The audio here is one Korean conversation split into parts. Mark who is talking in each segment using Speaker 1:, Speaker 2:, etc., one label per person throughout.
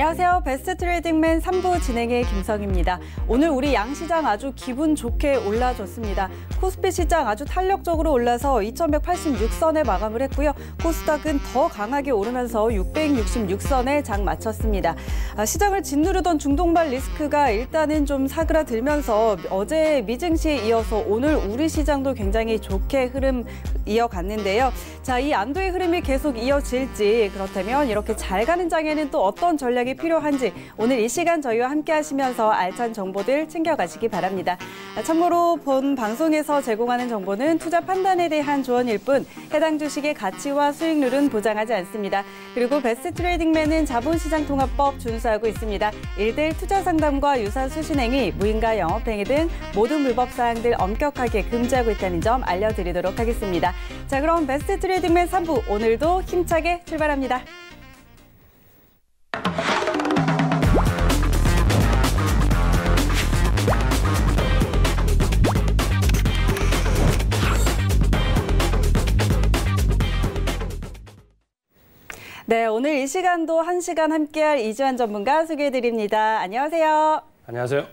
Speaker 1: 안녕하세요. 베스트 트레이딩맨 3부 진행의 김성입니다. 오늘 우리 양시장 아주 기분 좋게 올라줬습니다. 코스피 시장 아주 탄력적으로 올라서 2186선에 마감을 했고요. 코스닥은 더 강하게 오르면서 666선에 장 마쳤습니다. 아, 시장을 짓누르던 중동발 리스크가 일단은 좀 사그라들면서 어제 미증시에 이어서 오늘 우리 시장도 굉장히 좋게 흐름 이어갔는데요. 자, 이 안도의 흐름이 계속 이어질지 그렇다면 이렇게 잘 가는 장에는 또 어떤 전략이 전략이 필요한지 오늘 이 시간 저희와 함께 하시면서 알찬 정보들 챙겨가시기 바랍니다. 참고로 본 방송에서 제공하는 정보는 투자 판단에 대한 조언일 뿐 해당 주식의 가치와 수익률은 보장하지 않습니다. 그리고 베스트 트레이딩맨은 자본시장 통합법 준수하고 있습니다. 일대일 투자 상담과 유사 수신행위, 무인가 영업행위 등 모든 불법 사항들 엄격하게 금지하고 있다는 점 알려드리도록 하겠습니다. 자 그럼 베스트 트레이딩맨 3부 오늘도 힘차게 출발합니다. 네, 오늘 이 시간도 한 시간 함께할 이주환 전문가 소개해드립니다. 안녕하세요. 안녕하세요.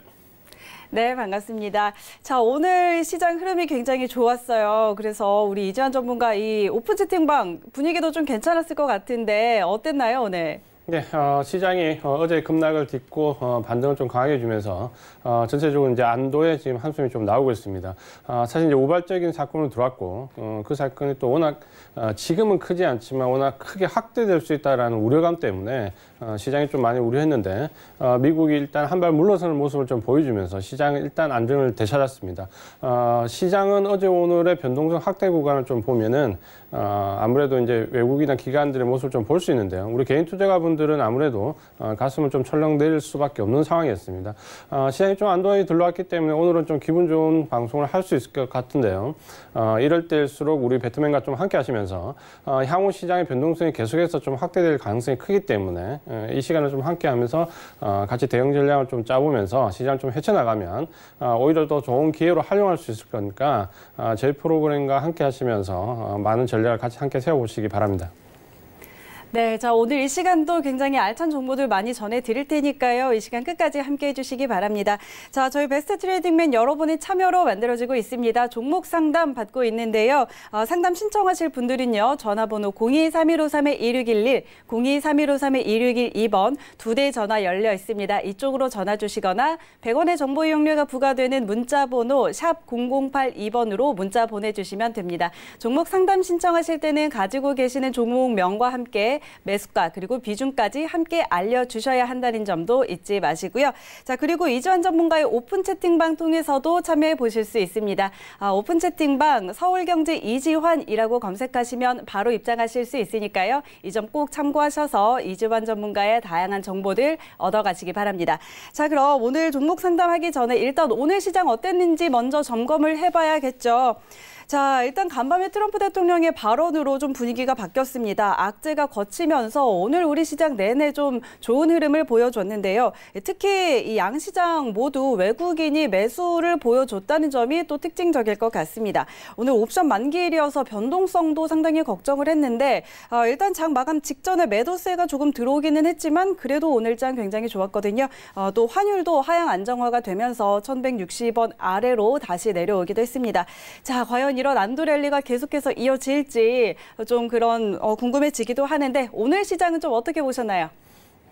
Speaker 1: 네, 반갑습니다. 자, 오늘 시장 흐름이 굉장히 좋았어요. 그래서 우리 이주환 전문가 이 오픈 채팅방 분위기도 좀 괜찮았을 것 같은데 어땠나요, 오늘?
Speaker 2: 네, 어, 시장이 어, 제 급락을 딛고 어, 반등을 좀 강하게 주면서 어, 전체적으로 이제 안도의 지금 한숨이 좀 나오고 있습니다. 어, 사실 이제 우발적인 사건으로 들어왔고 어, 그 사건이 또 워낙 아, 지금은 크지 않지만 워낙 크게 확대될 수있다는 우려감 때문에 어, 시장이 좀 많이 우려했는데 어, 미국이 일단 한 발 물러서는 모습을 좀 보여주면서 시장 일단 안정을 되찾았습니다. 어, 시장은 어제 오늘의 변동성 확대 구간을 좀 보면은 아무래도 이제 외국이나 기관들의 모습을 좀 볼 수 있는데요. 우리 개인 투자가분들은 아무래도 가슴을 좀 철렁 내 수밖에 없는 상황이었습니다. 시장이 좀 안도에 들러왔기 때문에 오늘은 좀 기분 좋은 방송을 할 수 있을 것 같은데요. 이럴 때일수록 우리 배트맨과 좀 함께 하시면서 향후 시장의 변동성이 계속해서 좀 확대될 가능성이 크기 때문에 예, 이 시간을 좀 함께하면서 어, 같이 대응 전략을 좀 짜보면서 시장 좀 헤쳐나가면 어, 오히려 더 좋은 기회로 활용할 수 있을 거니까 저희 어, 프로그램과 함께하시면서 많은 전략을 같이 함께 세워보시기 바랍니다.
Speaker 1: 네, 자 오늘 이 시간도 굉장히 알찬 정보들 많이 전해드릴 테니까요. 이 시간 끝까지 함께해 주시기 바랍니다. 자, 저희 베스트 트레이딩맨 여러분의 참여로 만들어지고 있습니다. 종목 상담 받고 있는데요. 어, 상담 신청하실 분들은요. 전화번호 023153-1611, 023153-1612번 두 대 전화 열려 있습니다. 이쪽으로 전화 주시거나 100원의 정보 이용료가 부과되는 문자 번호 샵 0082번으로 문자 보내주시면 됩니다. 종목 상담 신청하실 때는 가지고 계시는 종목명과 함께 매수가 그리고 비중까지 함께 알려주셔야 한다는 점도 잊지 마시고요. 자 그리고 이주환 전문가의 오픈 채팅방 통해서도 참여해 보실 수 있습니다. 아, 오픈 채팅방 서울경제 이지환이라고 검색하시면 바로 입장하실 수 있으니까요. 이 점 꼭 참고하셔서 이주환 전문가의 다양한 정보들 얻어가시기 바랍니다. 자 그럼 오늘 종목 상담하기 전에 일단 오늘 시장 어땠는지 먼저 점검을 해봐야겠죠. 자, 일단 간밤에 트럼프 대통령의 발언으로 좀 분위기가 바뀌었습니다. 악재가 거치면서 오늘 우리 시장 내내 좀 좋은 흐름을 보여줬는데요. 특히 이양 시장 모두 외국인이 매수를 보여줬다는 점이 또 특징적일 것 같습니다. 오늘 옵션 만기일이어서 변동성도 상당히 걱정을 했는데 아, 일단 장 마감 직전에 매도세가 조금 들어오기는 했지만 그래도 오늘 장 굉장히 좋았거든요. 아, 또 환율도 하향 안정화가 되면서 1160원 아래로 다시 내려오기도 했습니다. 자, 과연 과연 이런 안도랠리가 계속해서 이어질지 좀 그런 어, 궁금해지기도 하는데 오늘 시장은 좀 어떻게 보셨나요?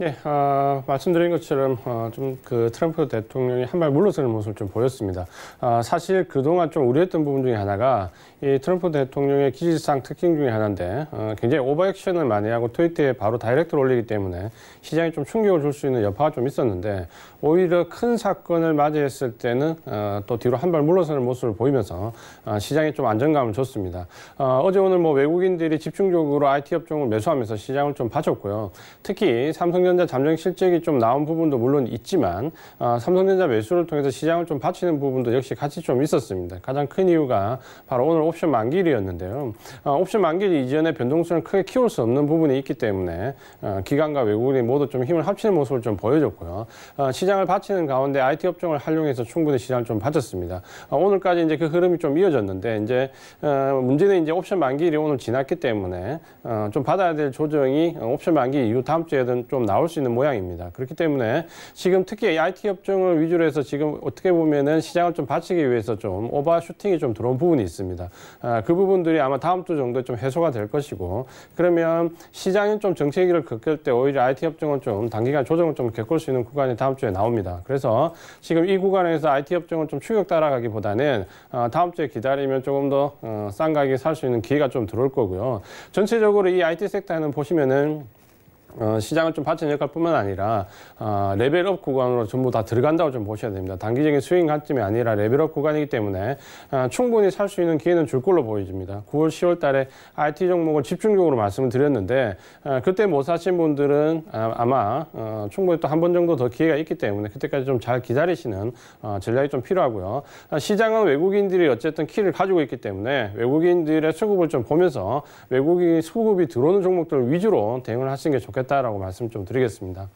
Speaker 2: 예, 어, 말씀드린 것처럼 어, 좀 그 트럼프 대통령이 한 발 물러서는 모습을 좀 보였습니다. 어, 사실 그동안 좀 우려했던 부분 중에 하나가 이 트럼프 대통령의 기질상 특징 중에 하나인데 어, 굉장히 오버액션을 많이 하고 트위터에 바로 다이렉트로 올리기 때문에 시장에 좀 충격을 줄 수 있는 여파가 좀 있었는데 오히려 큰 사건을 맞이했을 때는 어, 또 뒤로 한 발 물러서는 모습을 보이면서 어, 시장에 좀 안정감을 줬습니다. 어, 제 오늘 뭐 외국인들이 집중적으로 IT 업종을 매수하면서 시장을 좀봐줬고요 특히 삼성전 삼성전자 잠정 실적이 좀 나온 부분도 물론 있지만 어, 삼성전자 매수를 통해서 시장을 좀 받치는 부분도 역시 같이 좀 있었습니다. 가장 큰 이유가 바로 오늘 옵션 만기일이었는데요. 어, 옵션 만기일 이전에 변동성을 크게 키울 수 없는 부분이 있기 때문에 어, 기관과 외국인이 모두 좀 힘을 합치는 모습을 좀 보여줬고요. 시장을 받치는 가운데 IT 업종을 활용해서 충분히 시장을 좀 받쳤습니다. 오늘까지 이제 그 흐름이 좀 이어졌는데 이제 문제는 이제 옵션 만기일이 오늘 지났기 때문에 좀 받아야 될 조정이 옵션 만기 이후 다음 주에는 좀 나. 나올 수 있는 모양입니다. 그렇기 때문에 지금 특히 IT 업종을 위주로 해서 지금 어떻게 보면은 시장을 좀 받치기 위해서 좀 오버슈팅이 좀 들어온 부분이 있습니다. 아, 그 부분들이 아마 다음 주 정도에 좀 해소가 될 것이고 그러면 시장이 좀 정체기를 겪을 때 오히려 IT 업종은 좀 단기간 조정을 좀 겪을 수 있는 구간이 다음 주에 나옵니다. 그래서 지금 이 구간에서 IT 업종은 좀 추격 따라가기보다는 아, 다음 주에 기다리면 조금 더싼 어, 가격에 살 수 있는 기회가 좀 들어올 거고요. 전체적으로 이 IT 섹터는 보시면은 어, 시장을 좀받쳐 역할 뿐만 아니라 어, 레벨업 구간으로 전부 다 들어간다고 좀 보셔야 됩니다. 단기적인 스윙 관점이 아니라 레벨업 구간이기 때문에 어, 충분히 살 수 있는 기회는 줄 걸로 보여집니다. 9월, 10월 달에 IT 종목을 집중적으로 말씀을 드렸는데 그때 못 사신 분들은 아, 아마 충분히 또 한 번 정도 더 기회가 있기 때문에 그때까지 좀 잘 기다리시는 전략이 좀 필요하고요. 시장은 외국인들이 어쨌든 키를 가지고 있기 때문에 외국인들의 수급을 좀 보면서 외국인 수급이 들어오는 종목들 위주로 대응을 하시는 게 좋겠습니다. 좋겠다라고 말씀 좀 드리겠습니다.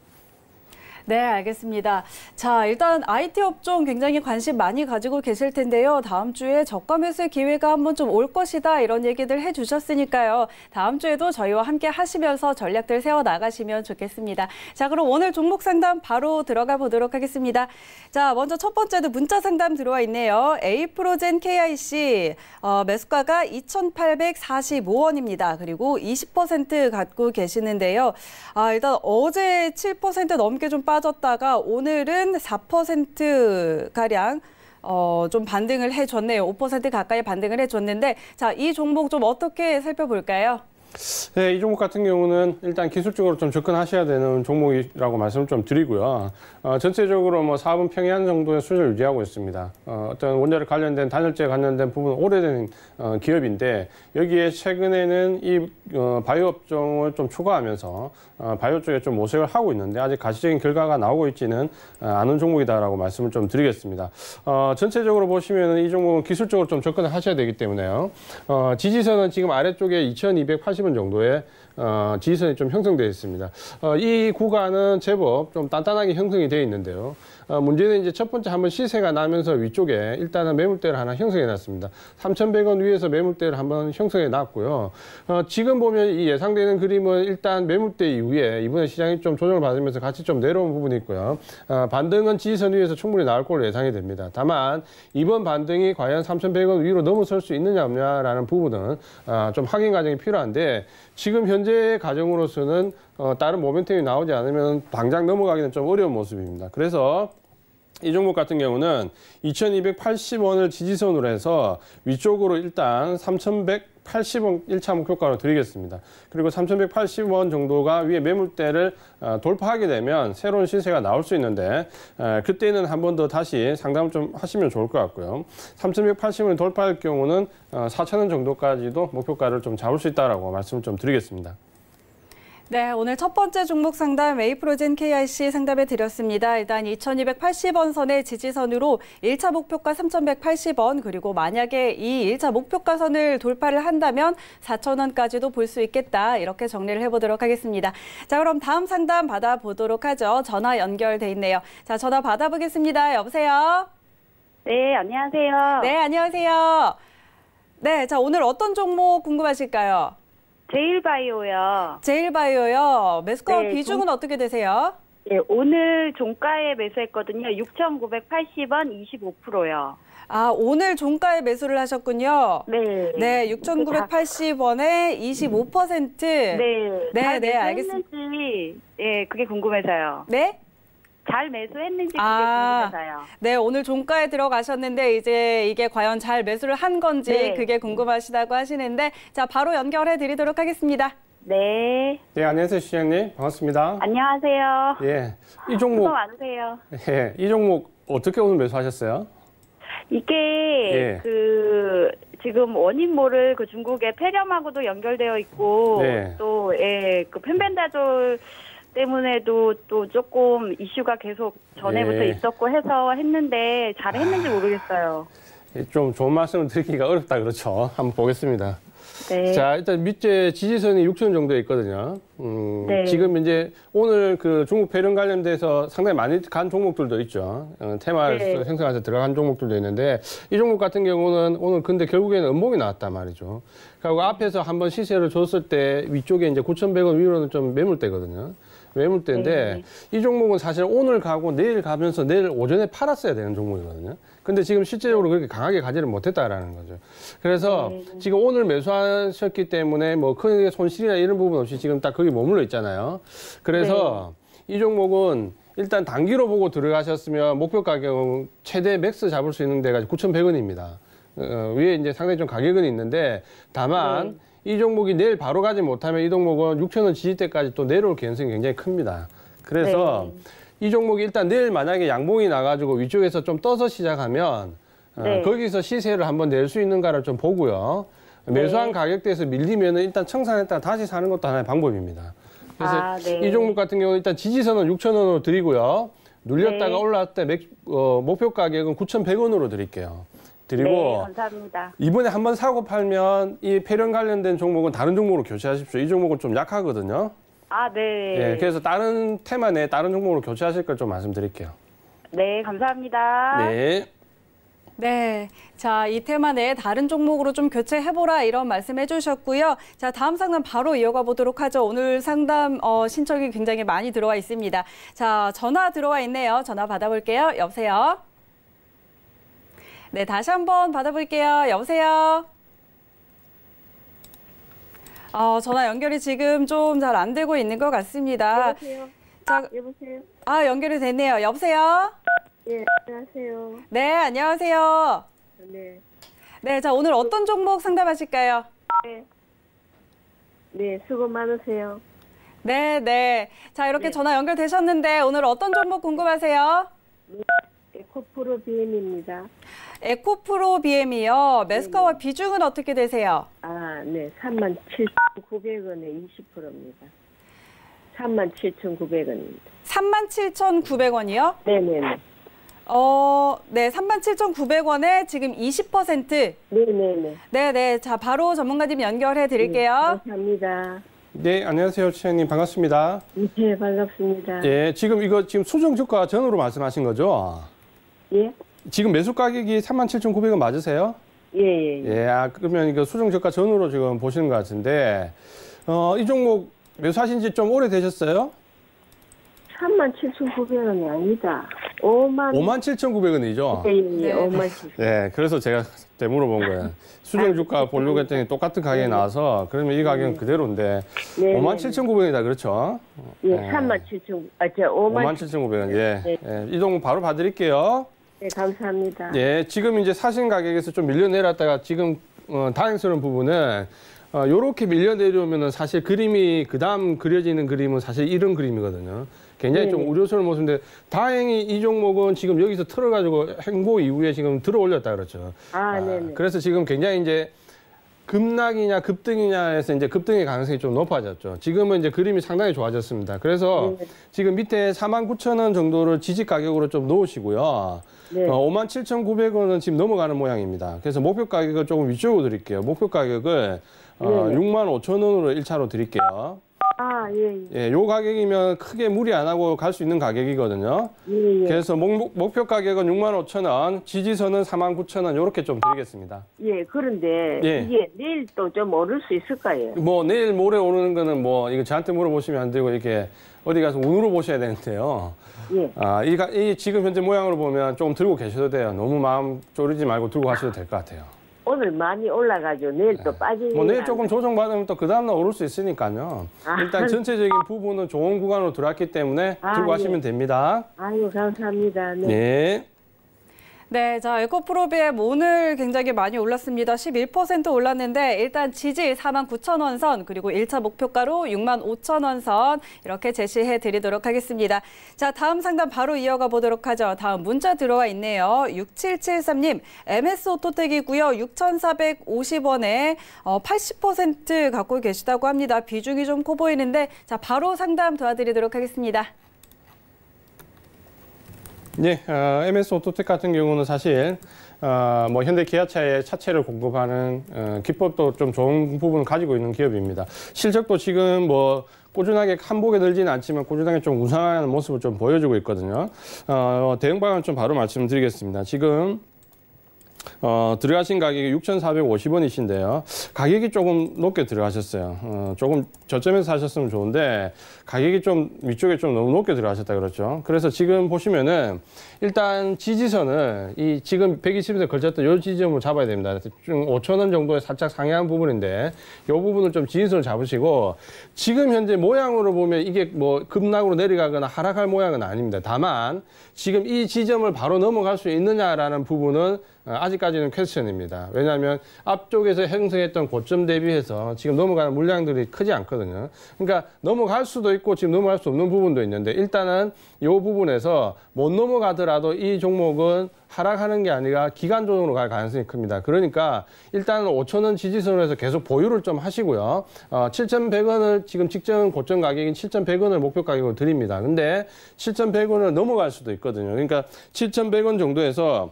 Speaker 1: 네, 알겠습니다. 자, 일단 IT 업종 굉장히 관심 많이 가지고 계실 텐데요. 다음 주에 저가 매수의 기회가 한번 좀 올 것이다 이런 얘기들 해주셨으니까요. 다음 주에도 저희와 함께 하시면서 전략들 세워나가시면 좋겠습니다. 자, 그럼 오늘 종목 상담 바로 들어가 보도록 하겠습니다. 자, 먼저 첫 번째도 문자 상담 들어와 있네요. A프로젠 KIC 어, 매수가가 2,845원입니다. 그리고 20% 갖고 계시는데요. 아, 일단 어제 7% 넘게 좀 빠. 빠졌다가 오늘은 4%가량 어, 좀 반등을 해줬네요. 5% 가까이 반등을 해줬는데 자, 이 종목 좀 어떻게 살펴볼까요?
Speaker 2: 네, 이 종목 같은 경우는 일단 기술적으로 좀 접근하셔야 되는 종목이라고 말씀을 좀 드리고요. 어, 전체적으로 뭐사업 평이한 정도의 수준을 유지하고 있습니다. 어, 어떤 원자력 관련된 단열재 관련된 부분 오래된 어, 기업인데 여기에 최근에는 이 어, 바이오 업종을 좀 추가하면서 어, 바이오 쪽에 좀 모색을 하고 있는데 아직 가시적인 결과가 나오고 있지는 어, 않은 종목이다라고 말씀을 좀 드리겠습니다. 어, 전체적으로 보시면 이 종목은 기술적으로 좀 접근을 하셔야 되기 때문에요. 어, 지지선은 지금 아래쪽에 2280원 정도에 어, 지지선이 좀 형성되어 있습니다. 어, 이 구간은 제법 좀 단단하게 형성이 되어 있는데요. 어, 문제는 이제 첫 번째 한번 시세가 나면서 위쪽에 일단은 매물대를 하나 형성해 놨습니다. 3,100원 위에서 매물대를 한번 형성해 놨고요. 어, 지금 보면 이 예상되는 그림은 일단 매물대 이후에 이번에 시장이 좀 조정을 받으면서 같이 좀 내려온 부분이 있고요. 어, 반등은 지지선 위에서 충분히 나올 걸로 예상이 됩니다. 다만 이번 반등이 과연 3,100원 위로 넘어설 수 있느냐 없냐라는 부분은 어, 좀 확인 과정이 필요한데 지금 현재 가정으로서는 어, 다른 모멘텀이 나오지 않으면 당장 넘어가기는 좀 어려운 모습입니다. 그래서 이 종목 같은 경우는 2280원을 지지선으로 해서 위쪽으로 일단 3100 3,180원 1차 목표가로 드리겠습니다. 그리고 3,180원 정도가 위에 매물대를 어, 돌파하게 되면 새로운 신세가 나올 수 있는데 어, 그때는 한 번 더 다시 상담을 좀 하시면 좋을 것 같고요. 3,180원을 돌파할 경우는 4,000원 어, 정도까지도 목표가를 좀 잡을 수 있다라고 말씀을 좀 드리겠습니다.
Speaker 1: 네, 오늘 첫 번째 종목 상담 이프로젠 KIC 상담해 드렸습니다. 일단 2280원 선의 지지선으로 1차 목표가 3180원 그리고 만약에 이 1차 목표가 선을 돌파를 한다면 4000원까지도 볼 수 있겠다. 이렇게 정리를 해보도록 하겠습니다. 자, 그럼 다음 상담 받아보도록 하죠. 전화 연결돼 있네요. 자, 전화 받아보겠습니다. 여보세요? 네, 안녕하세요. 네, 안녕하세요. 네, 자, 오늘 어떤 종목 궁금하실까요? 제일바이오요. 제일바이오요. 매스가 네, 비중은 동... 어떻게 되세요? 예, 오늘 종가에 매수했거든요. 6,980원 25%요. 아, 오늘 종가에 매수를 하셨군요. 네. 네, 6,980원에 25%. 네. 네, 네, 알겠습니다. 예, 그게 궁금해서요. 네? 잘 매수했는지 아, 궁금해서요. 네, 오늘 종가에 들어가셨는데 이제 이게 과연 잘 매수를 한 건지 네. 그게 궁금하시다고 하시는데 자 바로 연결해 드리도록 하겠습니다. 네.
Speaker 2: 네, 안녕하세요, 시장님. 반갑습니다. 안녕하세요. 예. 이 아, 종목 수고
Speaker 1: 많으세요.
Speaker 2: 예. 이 종목 어떻게 오늘 매수하셨어요?
Speaker 1: 이게 예. 그 지금 원인 모를 그 중국의 폐렴하고도 연결되어 있고 네. 또예그 펜벤다졸 때문에도 또 조금 이슈가 계속 전에부터 예. 있었고 해서 했는데 잘 했는지 아. 모르겠어요.
Speaker 2: 예, 좀 좋은 말씀을 드리기가 어렵다 그렇죠. 한번 보겠습니다. 네. 자 일단 밑에 지지선이 6천 정도 있거든요. 음, 네. 지금 이제 오늘 그 중국 폐렴 관련돼서 상당히 많이 간 종목들도 있죠. 어, 테마를 네. 생산해서 들어간 종목들도 있는데 이 종목 같은 경우는 오늘 근데 결국에는 음봉이 나왔단 말이죠. 그리고 앞에서 한번 시세를 줬을 때 위쪽에 이제 9,100원 위로는 좀 매물대거든요. 외물대인데 네. 이 종목은 사실 오늘 가고 내일 가면서 내일 오전에 팔았어야 되는 종목이거든요. 근데 지금 실제적으로 그렇게 강하게 가지를 못했다라는 거죠. 그래서 네. 네, 네. 지금 오늘 매수하셨기 때문에 뭐 큰 손실이나 이런 부분 없이 지금 딱 거기 머물러 있잖아요. 그래서 네. 이 종목은 일단 단기로 보고 들어가셨으면 목표 가격 최대 맥스 잡을 수 있는 데가 9,100원입니다. 어, 위에 이제 상당히 좀 가격은 있는데 다만 네. 이 종목이 내일 바로 가지 못하면 이 종목은 6천 원 지지대까지 또 내려올 가능성이 굉장히 큽니다. 그래서 네. 이 종목이 일단 내일 만약에 양봉이 나가지고 위쪽에서 좀 떠서 시작하면 어, 네. 거기서 시세를 한번 낼 수 있는가를 좀 보고요. 네. 매수한 가격대에서 밀리면 일단 청산했다가 다시 사는 것도 하나의 방법입니다. 그래서 아, 네. 이 종목 같은 경우는 일단 지지선은 6천 원으로 드리고요. 눌렸다가 네. 올라왔을 때 어, 목표 가격은 9,100원으로 드릴게요. 드리고 네, 감사합니다. 이번에 한번 사고 팔면 이 폐렴 관련된 종목은 다른 종목으로 교체하십시오. 이 종목은 좀 약하거든요.
Speaker 1: 아, 네. 예, 그래서
Speaker 2: 다른 테마 내 다른 종목으로 교체하실 걸 좀 말씀드릴게요.
Speaker 1: 네, 감사합니다. 네. 네. 자, 이 테마 내에 다른 종목으로 좀 교체해보라 이런 말씀해 주셨고요. 자, 다음 상담 바로 이어가 보도록 하죠. 오늘 상담 어, 신청이 굉장히 많이 들어와 있습니다. 자, 전화 들어와 있네요. 전화 받아볼게요. 여보세요? 네, 다시 한 번 받아볼게요. 여보세요? 어, 전화 연결이 지금 좀 잘 안 되고 있는 것 같습니다. 여보세요? 자, 여보세요? 아, 연결이 되네요. 여보세요? 예, 안녕하세요. 네, 안녕하세요. 네. 네, 자, 오늘 어떤 종목 상담하실까요? 네. 네, 수고 많으세요. 네, 네. 자, 이렇게 네. 전화 연결되셨는데 오늘 어떤 종목 궁금하세요? 네, 네 코프로 BM입니다. 에코프로비엠 이요. 매스카와 네. 음. 비중은 어떻게 되세요? 아, 네. 37,900원에 20%입니다. 37,900원입니다. 37,900원이요? 네네네. 어, 네, 37,900원에 지금 20%. 네네네. 네네. 네. 자, 바로 전문가님 연결해 드릴게요. 네, 감사합니다.
Speaker 2: 네, 안녕하세요. 최현님 반갑습니다.
Speaker 1: 네, 반갑습니다.
Speaker 2: 예, 지금 이거 지금 수정 주가 전후로 말씀하신 거죠? 예. 지금 매수 가격이 37,900원 맞으세요?
Speaker 1: 예, 예. 예, 예
Speaker 2: 아, 그러면 이거 수정 저가 전후로 지금 보시는 것 같은데, 어, 이 종목 매수하신 지 좀 오래 되셨어요?
Speaker 1: 37,900원이 아니다. 5만 57,900원이죠? 예, 예, 5만
Speaker 2: 예, 예, 그래서 제가 때 물어본 거예요. 수정 주가 아, 보려고 했더니 똑같은 가격이 네. 나와서 그러면 이 가격은 네. 그대로인데 네. 57,900원이다 그렇죠?
Speaker 1: 예, 37,900원. 예. 아, 5 7
Speaker 2: 9 0 0원 예. 예. 예. 이 종목 바로 봐드릴게요.
Speaker 1: 네, 감사합니다.
Speaker 2: 예, 지금 이제 사신 가격에서 좀 밀려내렸다가 지금 어, 다행스러운 부분은 어, 요렇게 밀려내려오면은 사실 그림이 그 다음 그려지는 그림은 사실 이런 그림이거든요. 굉장히 네좀 네. 우려스러운 모습인데 다행히 이 종목은 지금 여기서 틀어가지고 행보 이후에 지금 들어올렸다 그렇죠. 아, 아네 그래서 지금 굉장히 이제 급락이냐 급등이냐에서 이제 급등의 가능성이 좀 높아졌죠. 지금은 이제 그림이 상당히 좋아졌습니다. 그래서 네 지금 밑에 4만 9천 원 정도를 지지 가격으로 좀 놓으시고요. 네. 어, 5만 7,900원은 지금 넘어가는 모양입니다. 그래서 목표 가격을 조금 위쪽으로 드릴게요. 목표 가격을 어, 네. 6만 5천 원으로 1차로 드릴게요. 아, 예, 예. 예, 요 가격이면 크게 무리 안 하고 갈 수 있는 가격이거든요. 예, 예. 그래서 목, 목표 가격은 6만 5천 원, 지지선은 4만 9천 원, 요렇게 좀 드리겠습니다.
Speaker 1: 예, 그런데 예. 이게 내일 또 좀 오를 수 있을까요?
Speaker 2: 뭐, 내일 모레 오르는 거는 뭐, 이거 저한테 물어보시면 안 되고, 이렇게 어디 가서 운으로 보셔야 되는데요. 예. 아, 이, 이 지금 현재 모양으로 보면 조금 들고 계셔도 돼요. 너무 마음 졸이지 말고 들고 가셔도 될 것 같아요.
Speaker 1: 오늘 많이 올라가죠. 내일 네. 또빠지뭐 내일 조금
Speaker 2: 조정받으면 또 그 다음날 오를 수 있으니까요. 아, 일단 전체적인 부분은 좋은 구간으로 들어왔기 때문에 아, 들고 가시면 예. 됩니다.
Speaker 1: 아유, 감사합니다. 네. 네. 네, 자에코프로비엠 오늘 굉장히 많이 올랐습니다. 11% 올랐는데 일단 지지 4만 9천 원선 그리고 1차 목표가로 6만 5천 원선 이렇게 제시해 드리도록 하겠습니다. 자 다음 상담 바로 이어가 보도록 하죠. 다음 문자 들어와 있네요. 6773님 MS 오토텍이고요. 6,450원에 80% 갖고 계시다고 합니다. 비중이 좀 커 보이는데 자 바로 상담 도와드리도록 하겠습니다.
Speaker 2: 예, 어, MS 오토텍 같은 경우는 사실 어, 뭐 현대 기아차의 차체를 공급하는 어, 기법도 좀 좋은 부분을 가지고 있는 기업입니다. 실적도 지금 뭐 꾸준하게 한복에 들지는 않지만 꾸준하게 좀 우상하는 모습을 좀 보여주고 있거든요. 어, 대응 방안 좀 바로 말씀드리겠습니다. 지금 어, 들어가신 가격이 6,450원이신데요. 가격이 조금 높게 들어가셨어요. 어, 조금 저점에서 사셨으면 좋은데 가격이 좀 위쪽에 좀 너무 높게 들어가셨다 그렇죠. 그래서 지금 보시면은 일단 지지선을 이 지금 120일에 걸쳤던 요 지점을 잡아야 됩니다. 좀 5,000원 정도에 살짝 상향한 부분인데 요 부분을 좀 지지선을 잡으시고 지금 현재 모양으로 보면 이게 뭐 급락으로 내려가거나 하락할 모양은 아닙니다. 다만 지금 이 지점을 바로 넘어갈 수 있느냐라는 부분은 어, 아직까지는 퀘스천입니다. 왜냐하면 앞쪽에서 형성했던 고점 대비해서 지금 넘어가는 물량들이 크지 않거든요. 그러니까 넘어갈 수도 있고 지금 넘어갈 수 없는 부분도 있는데 일단은 이 부분에서 못 넘어가더라도 이 종목은 하락하는 게 아니라 기간조정으로 갈 가능성이 큽니다. 그러니까 일단은 5천원 지지선에서 계속 보유를 좀 하시고요. 어, 7,100원을 지금 직전 고점 가격인 7,100원을 목표 가격으로 드립니다. 근데 7,100원을 넘어갈 수도 있거든요. 그러니까 7,100원 정도에서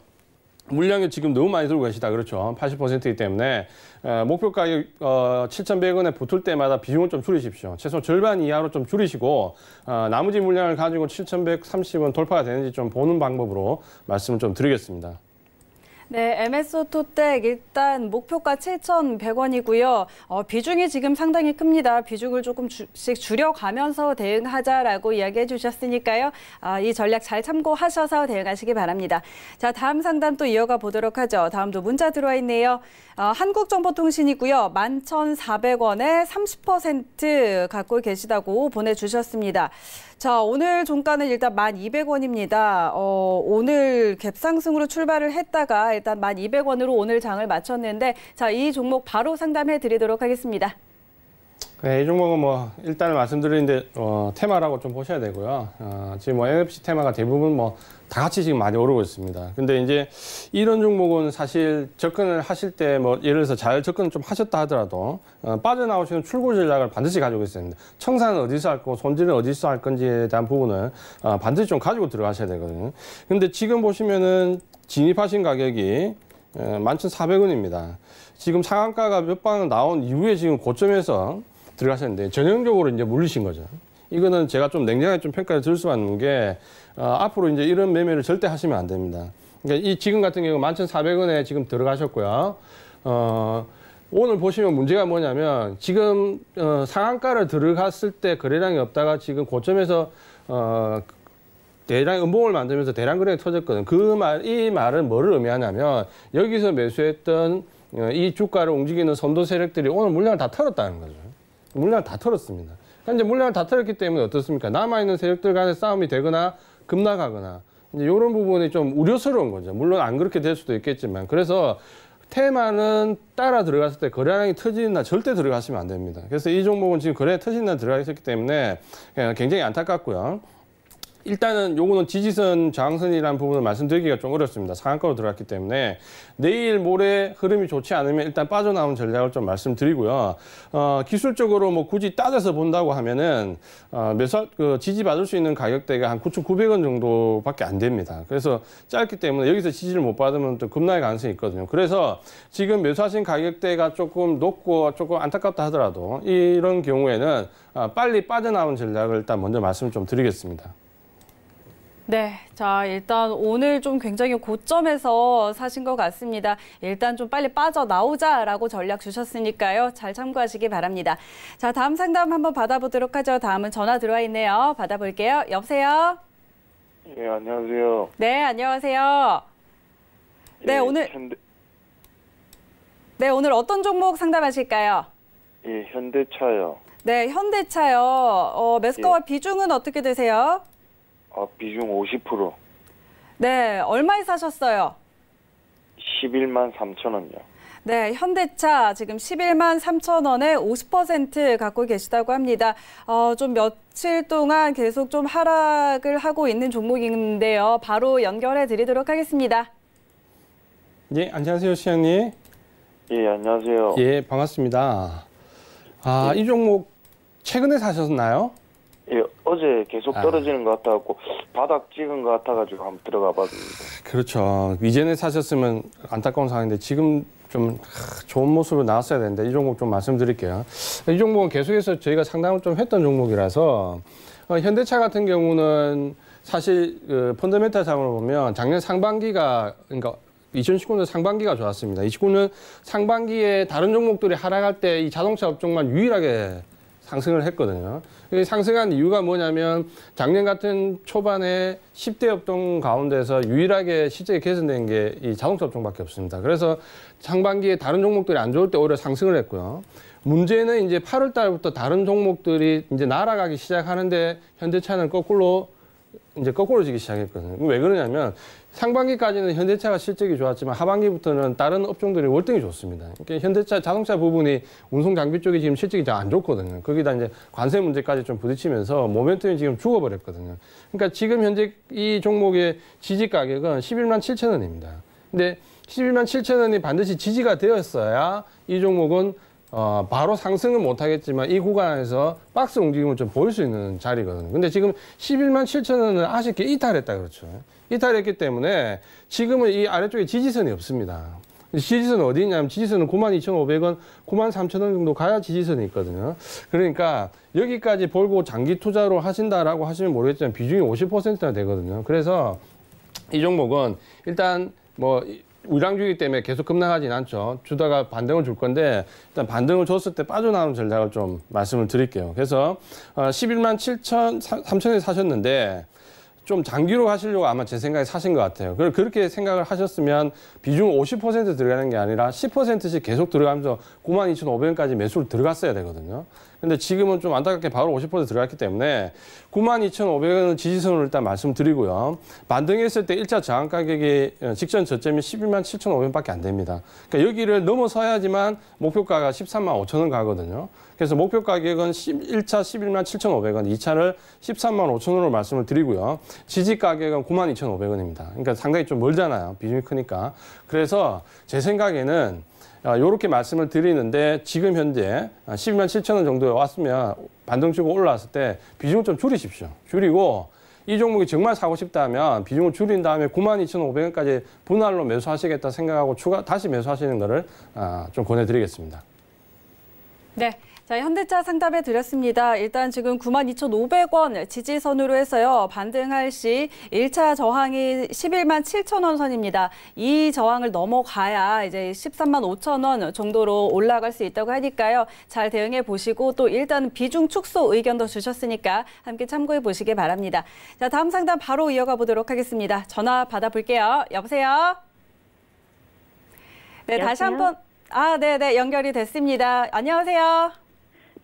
Speaker 2: 물량이 지금 너무 많이 들고 계시다 그렇죠 80%이기 때문에 목표 가격 7,100원에 어, 붙을 때마다 비중을 좀 줄이십시오 최소 절반 이하로 좀 줄이시고 어, 나머지 물량을 가지고 7,130원 돌파가 되는지 좀 보는 방법으로 말씀을 좀 드리겠습니다
Speaker 1: 네, MSO 토택 일단 목표가 7,100원이고요. 어, 비중이 지금 상당히 큽니다. 비중을 조금씩 줄여가면서 대응하자라고 이야기해 주셨으니까요. 아, 이 전략 잘 참고하셔서 대응하시기 바랍니다. 자, 다음 상담 또 이어가 보도록 하죠. 다음도 문자 들어와 있네요. 어, 한국정보통신이고요. 11,400원에 30% 갖고 계시다고 보내주셨습니다. 자, 오늘 종가는 일단 1,200원입니다. 어, 오늘 갭상승으로 출발을 했다가 일단 1,200원으로 오늘 장을 마쳤는데 자, 이 종목 바로 상담해 드리도록 하겠습니다.
Speaker 2: 네, 이 종목은 뭐 일단 말씀드린 데 어, 테마라고 좀 보셔야 되고요. 어, 지금 뭐 NFC 테마가 대부분 뭐 다 같이 지금 많이 오르고 있습니다. 근데 이제 이런 종목은 사실 접근을 하실 때 뭐 예를 들어서 잘 접근을 좀 하셨다 하더라도 어, 빠져나오시는 출고 전략을 반드시 가지고 있어야 됩니다. 청산은 어디서 할 거고 손질은 어디서 할 건지에 대한 부분을 어, 반드시 좀 가지고 들어가셔야 되거든요. 근데 지금 보시면은 진입하신 가격이 어, 만천사백 원입니다 지금 상한가가 몇방 나온 이후에 지금 고점에서 들어가셨는데 전형적으로 이제 물리신 거죠. 이거는 제가 좀 냉정하게 좀 평가를 들을 수가 있는 게 어, 앞으로 이제 이런 매매를 절대 하시면 안 됩니다. 그러니까 이 지금 같은 경우 11,400원에 지금 들어가셨고요. 어, 오늘 보시면 문제가 뭐냐면 지금 어, 상한가를 들어갔을 때 거래량이 없다가 지금 고점에서 어, 대량 음봉을 만들면서 대량 거래가 터졌거든. 그 말, 이 말은 뭐를 의미하냐면 여기서 매수했던 어, 이 주가를 움직이는 선도 세력들이 오늘 물량을 다 털었다는 거죠. 물량을 다 털었습니다. 그러 그러니까 물량을 다 털었기 때문에 어떻습니까? 남아있는 세력들 간의 싸움이 되거나 급락하거나 이제 이런 부분이 좀 우려스러운 거죠. 물론 안 그렇게 될 수도 있겠지만 그래서 테마는 따라 들어갔을 때 거래량이 터지는 날 절대 들어가시면 안 됩니다. 그래서 이 종목은 지금 거래 터지는 날 들어가 있었기 때문에 굉장히 안타깝고요. 일단은 요거는 지지선, 저항선이라는 부분을 말씀드리기가 좀 어렵습니다. 상한가로 들어갔기 때문에 내일 모레 흐름이 좋지 않으면 일단 빠져나오는 전략을 좀 말씀드리고요. 어, 기술적으로 뭐 굳이 따져서 본다고 하면은 어, 매수 그 지지받을 수 있는 가격대가 한 9,900원 정도밖에 안 됩니다. 그래서 짧기 때문에 여기서 지지를 못 받으면 또 급락의 가능성이 있거든요. 그래서 지금 매수하신 가격대가 조금 높고 조금 안타깝다 하더라도 이런 경우에는 어, 빨리 빠져나온 전략을 일단 먼저 말씀을 좀 드리겠습니다.
Speaker 1: 네, 자 일단 오늘 좀 굉장히 고점에서 사신 것 같습니다. 일단 좀 빨리 빠져나오자라고 전략 주셨으니까요. 잘 참고하시기 바랍니다. 자 다음 상담 한번 받아보도록 하죠. 다음은 전화 들어와 있네요. 받아볼게요. 여보세요?
Speaker 2: 예, 안녕하세요.
Speaker 1: 네, 안녕하세요.
Speaker 2: 네, 예, 네, 오늘... 현대...
Speaker 1: 네, 오늘 어떤 종목 상담하실까요?
Speaker 2: 예, 현대차요.
Speaker 1: 네, 현대차요. 어, 매스꺼와 예. 비중은 어떻게 되세요?
Speaker 2: 어, 비중 50%.
Speaker 1: 네, 얼마에 사셨어요?
Speaker 2: 11만 3천 원요. 이
Speaker 1: 네, 현대차 지금 11만 3천 원에 50% 갖고 계시다고 합니다. 어, 좀 며칠 동안 계속 좀 하락을 하고 있는 종목인데요. 바로 연결해 드리도록 하겠습니다.
Speaker 2: 예, 안녕하세요, 시장님. 예, 안녕하세요. 예, 반갑습니다. 아, 이 종목 최근에 사셨나요? 예, 어제 계속 아. 떨어지는 아. 것 같아갖고 바닥 찍은 것 같아가지고 한번 들어가 봤습니다. 그렇죠. 이전에 사셨으면 안타까운 상황인데 지금 좀 좋은 모습으로 나왔어야 되는데 이 종목 좀 말씀드릴게요. 이 종목은 계속해서 저희가 상담을 좀 했던 종목이라서 어, 현대차 같은 경우는 사실 그 펀더멘탈상으로 보면 작년 상반기가 그러니까 2019년 상반기가 좋았습니다. 29년 상반기에 다른 종목들이 하락할 때 이 자동차 업종만 유일하게 상승을 했거든요. 상승한 이유가 뭐냐면 작년 같은 초반에 10대 업종 가운데서 유일하게 실적이 개선된 게 이 자동차 업종밖에 없습니다. 그래서 상반기에 다른 종목들이 안 좋을 때 오히려 상승을 했고요. 문제는 이제 8월 달부터 다른 종목들이 이제 날아가기 시작하는데 현대차는 거꾸로 이제 거꾸로 지기 시작했거든요. 왜 그러냐면 상반기까지는 현대차가 실적이 좋았지만 하반기부터는 다른 업종들이 월등히 좋습니다. 그러니까 현대차 자동차 부분이 운송 장비 쪽이 지금 실적이 잘 안 좋거든요. 거기다 이제 관세 문제까지 좀 부딪히면서 모멘텀이 지금 죽어버렸거든요. 그러니까 지금 현재 이 종목의 지지 가격은 11만 7천 원입니다. 근데 11만 7천 원이 반드시 지지가 되었어야 이 종목은 어, 바로 상승은 못하겠지만 이 구간에서 박스 움직임을 좀 보일 수 있는 자리거든요. 근데 지금 11만 7천 원은 아쉽게 이탈했다 그렇죠. 이탈했기 때문에 지금은 이 아래쪽에 지지선이 없습니다. 지지선 어디 있냐면 지지선은 92,500원, 93,000원 정도 가야 지지선이 있거든요. 그러니까 여기까지 벌고 장기 투자로 하신다라고 하시면 모르겠지만 비중이 50%나 되거든요. 그래서 이 종목은 일단 뭐 우량주이기 때문에 계속 급락하진 않죠. 주다가 반등을 줄 건데 일단 반등을 줬을 때 빠져나오는 전략을 좀 말씀을 드릴게요. 그래서 11만 어, 7천 3천에 사셨는데 좀 장기로 하시려고 아마 제 생각에 사신 것 같아요. 그걸 그렇게 생각을 하셨으면 비중 50% 들어가는 게 아니라 10%씩 계속 들어가면서 92,500원까지 매수를 들어갔어야 되거든요. 근데 지금은 좀 안타깝게 바로 50% 들어갔기 때문에 92,500원은 지지선으로 일단 말씀드리고요. 반등했을 때 1차 저항 가격이 어, 직전 저점이 12만 7,500원밖에 안 됩니다. 그러니까 여기를 넘어서야지만 목표가가 13만 5천원 가거든요. 그래서 목표 가격은 1차 11만 7,500원, 2차를 13만 5천원으로 말씀을 드리고요. 지지 가격은 9만 2,500원입니다. 그러니까 상당히 좀 멀잖아요. 비중이 크니까. 그래서 제 생각에는 이렇게 아, 말씀을 드리는데 지금 현재 12만 7천 원 정도에 왔으면 반등치고 올라왔을 때 비중을 좀 줄이십시오. 줄이고 이 종목이 정말 사고 싶다면 비중을 줄인 다음에 92,500원까지 만 분할로 매수하시겠다 생각하고 추가 다시 매수하시는 것을 아, 좀 권해드리겠습니다.
Speaker 1: 네. 자, 현대차 상담해 드렸습니다. 일단 지금 92,500원 지지선으로 해서요. 반등할 시 1차 저항이 11만 7천 원 선입니다. 이 저항을 넘어가야 이제 13만 5천 원 정도로 올라갈 수 있다고 하니까요. 잘 대응해 보시고 또 일단 비중 축소 의견도 주셨으니까 함께 참고해 보시기 바랍니다. 자, 다음 상담 바로 이어가 보도록 하겠습니다. 전화 받아볼게요. 여보세요?
Speaker 2: 네, 여보세요? 다시 한번
Speaker 1: 아, 네, 네, 연결이 됐습니다. 안녕하세요.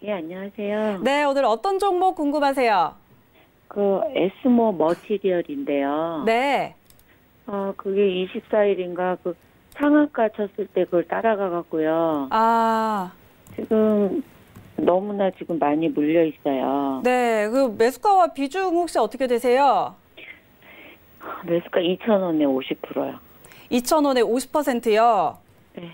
Speaker 1: 예, 안녕하세요. 네, 오늘 어떤 종목 궁금하세요? 그 에스모 머티리얼인데요. 네. 어, 그게 24일인가 그 상한가 쳤을 때 그걸 따라가 갖고요. 아. 지금 너무나 지금 많이 물려 있어요. 네, 그 매수가와 비중 혹시 어떻게 되세요? 매수가 2,000원에 50%요. 2,000원에 50%요? 네.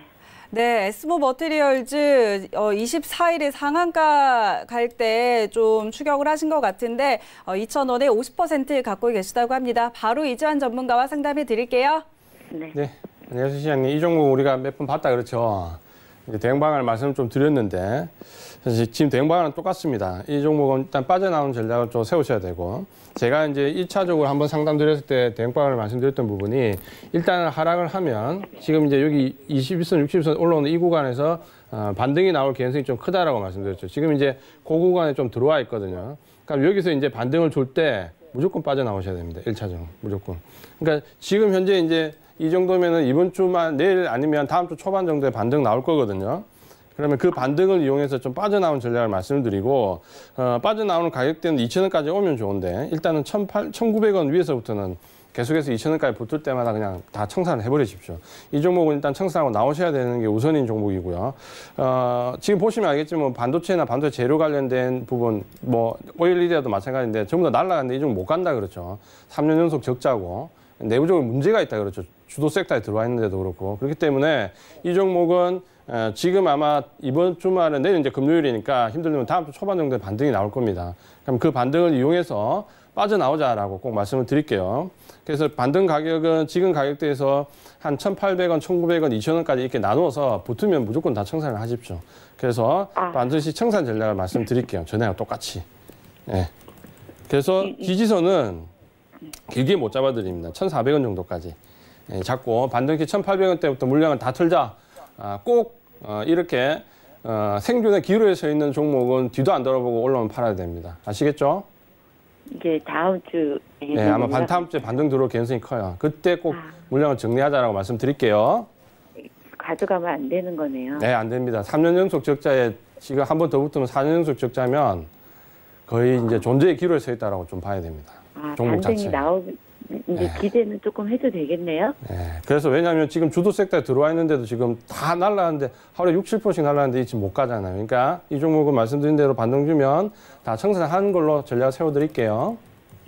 Speaker 1: 네, 에스모 머티리얼즈 어, 24일에 상한가 갈 때 좀 추격을 하신 것 같은데 어, 2,000원에 50% 갖고 계시다고 합니다. 바로 이지환 전문가와 상담해 드릴게요.
Speaker 2: 네. 네. 안녕하세요, 시장님. 이 종목 우리가 몇 번 봤다 그렇죠? 이제 대응방안을 말씀 을좀 드렸는데 지금 대응 방안은 똑같습니다. 이 종목은 일단 빠져나오는 전략을 좀 세우셔야 되고 제가 이제 1차적으로 한번 상담드렸을 때 대응 방안을 말씀드렸던 부분이 일단 하락을 하면 지금 이제 여기 21선, 60선 올라오는 이 구간에서 어, 반등이 나올 개연성이 좀 크다라고 말씀드렸죠. 지금 이제 고그 구간에 좀 들어와 있거든요. 그러니까 여기서 이제 반등을 줄 때 무조건 빠져나오셔야 됩니다. 1차적으로 무조건. 그러니까 지금 현재 이제 이 정도면은 이번 주만 내일 아니면 다음 주 초반 정도에 반등 나올 거거든요. 그러면 그 반등을 이용해서 좀 빠져나온 전략을 말씀드리고 어, 빠져나오는 가격대는 2천0원까지 오면 좋은데 일단은 1,800, 1,900원 위에서부터는 계속해서 2천0원까지 붙을 때마다 그냥 다 청산을 해버리십시오. 이 종목은 일단 청산하고 나오셔야 되는 게 우선인 종목이고요. 어, 지금 보시면 알겠지만 반도체나 반도체 재료 관련된 부분, 뭐 오일리드도 마찬가지인데 전부 다 날라갔는데 이 종목 못 간다 그렇죠. 3년 연속 적자고 내부적으로 문제가 있다 그렇죠. 주도 섹터에 들어와 있는데도 그렇고 그렇기 때문에 이 종목은 어, 지금 아마 이번 주말은 내일 이제 금요일이니까 힘들면 다음 주 초반 정도에 반등이 나올 겁니다. 그럼 그 반등을 이용해서 빠져나오자라고 꼭 말씀을 드릴게요. 그래서 반등 가격은 지금 가격대에서 한 1,800원, 1,900원, 2,000원까지 이렇게 나누어서 붙으면 무조건 다 청산을 하십시오. 그래서 아. 반드시 청산 전략을 말씀드릴게요. 전에와 똑같이. 네. 그래서 기지선은 길게 못 잡아드립니다. 1,400원 정도까지. 예, 잡고 반등기 1,800원 때부터 물량을 다틀자 아, 꼭 어, 이렇게 어, 생존의기로에서 있는 종목은 뒤도 안 돌아보고 올라오면 팔아야 됩니다. 아시겠죠?
Speaker 1: 이제 다음 주. 네, 아마 반 다음 주에
Speaker 2: 반등 들어올 가능성이 커요. 그때 꼭 아. 물량을 정리하자라고 말씀드릴게요.
Speaker 1: 가져가면 안 되는 거네요. 네,
Speaker 2: 안 됩니다. 3년 연속 적자에 지금 한 번 더 붙으면 4년 연속 적자면 거의 이제 존재의 기로에 서 있다라고 좀 봐야 됩니다.
Speaker 1: 아, 종목 자체. 나오 이제 네. 기대는 조금 해도 되겠네요. 네.
Speaker 2: 그래서 왜냐하면 지금 주도 섹터에 들어와 있는데도 지금 다 날라는데 하루에 6, 7%씩 날라는데 지금 못 가잖아요. 그러니까 이 종목은 말씀드린 대로 반등 주면 다 청산하는 걸로 전략 세워드릴게요.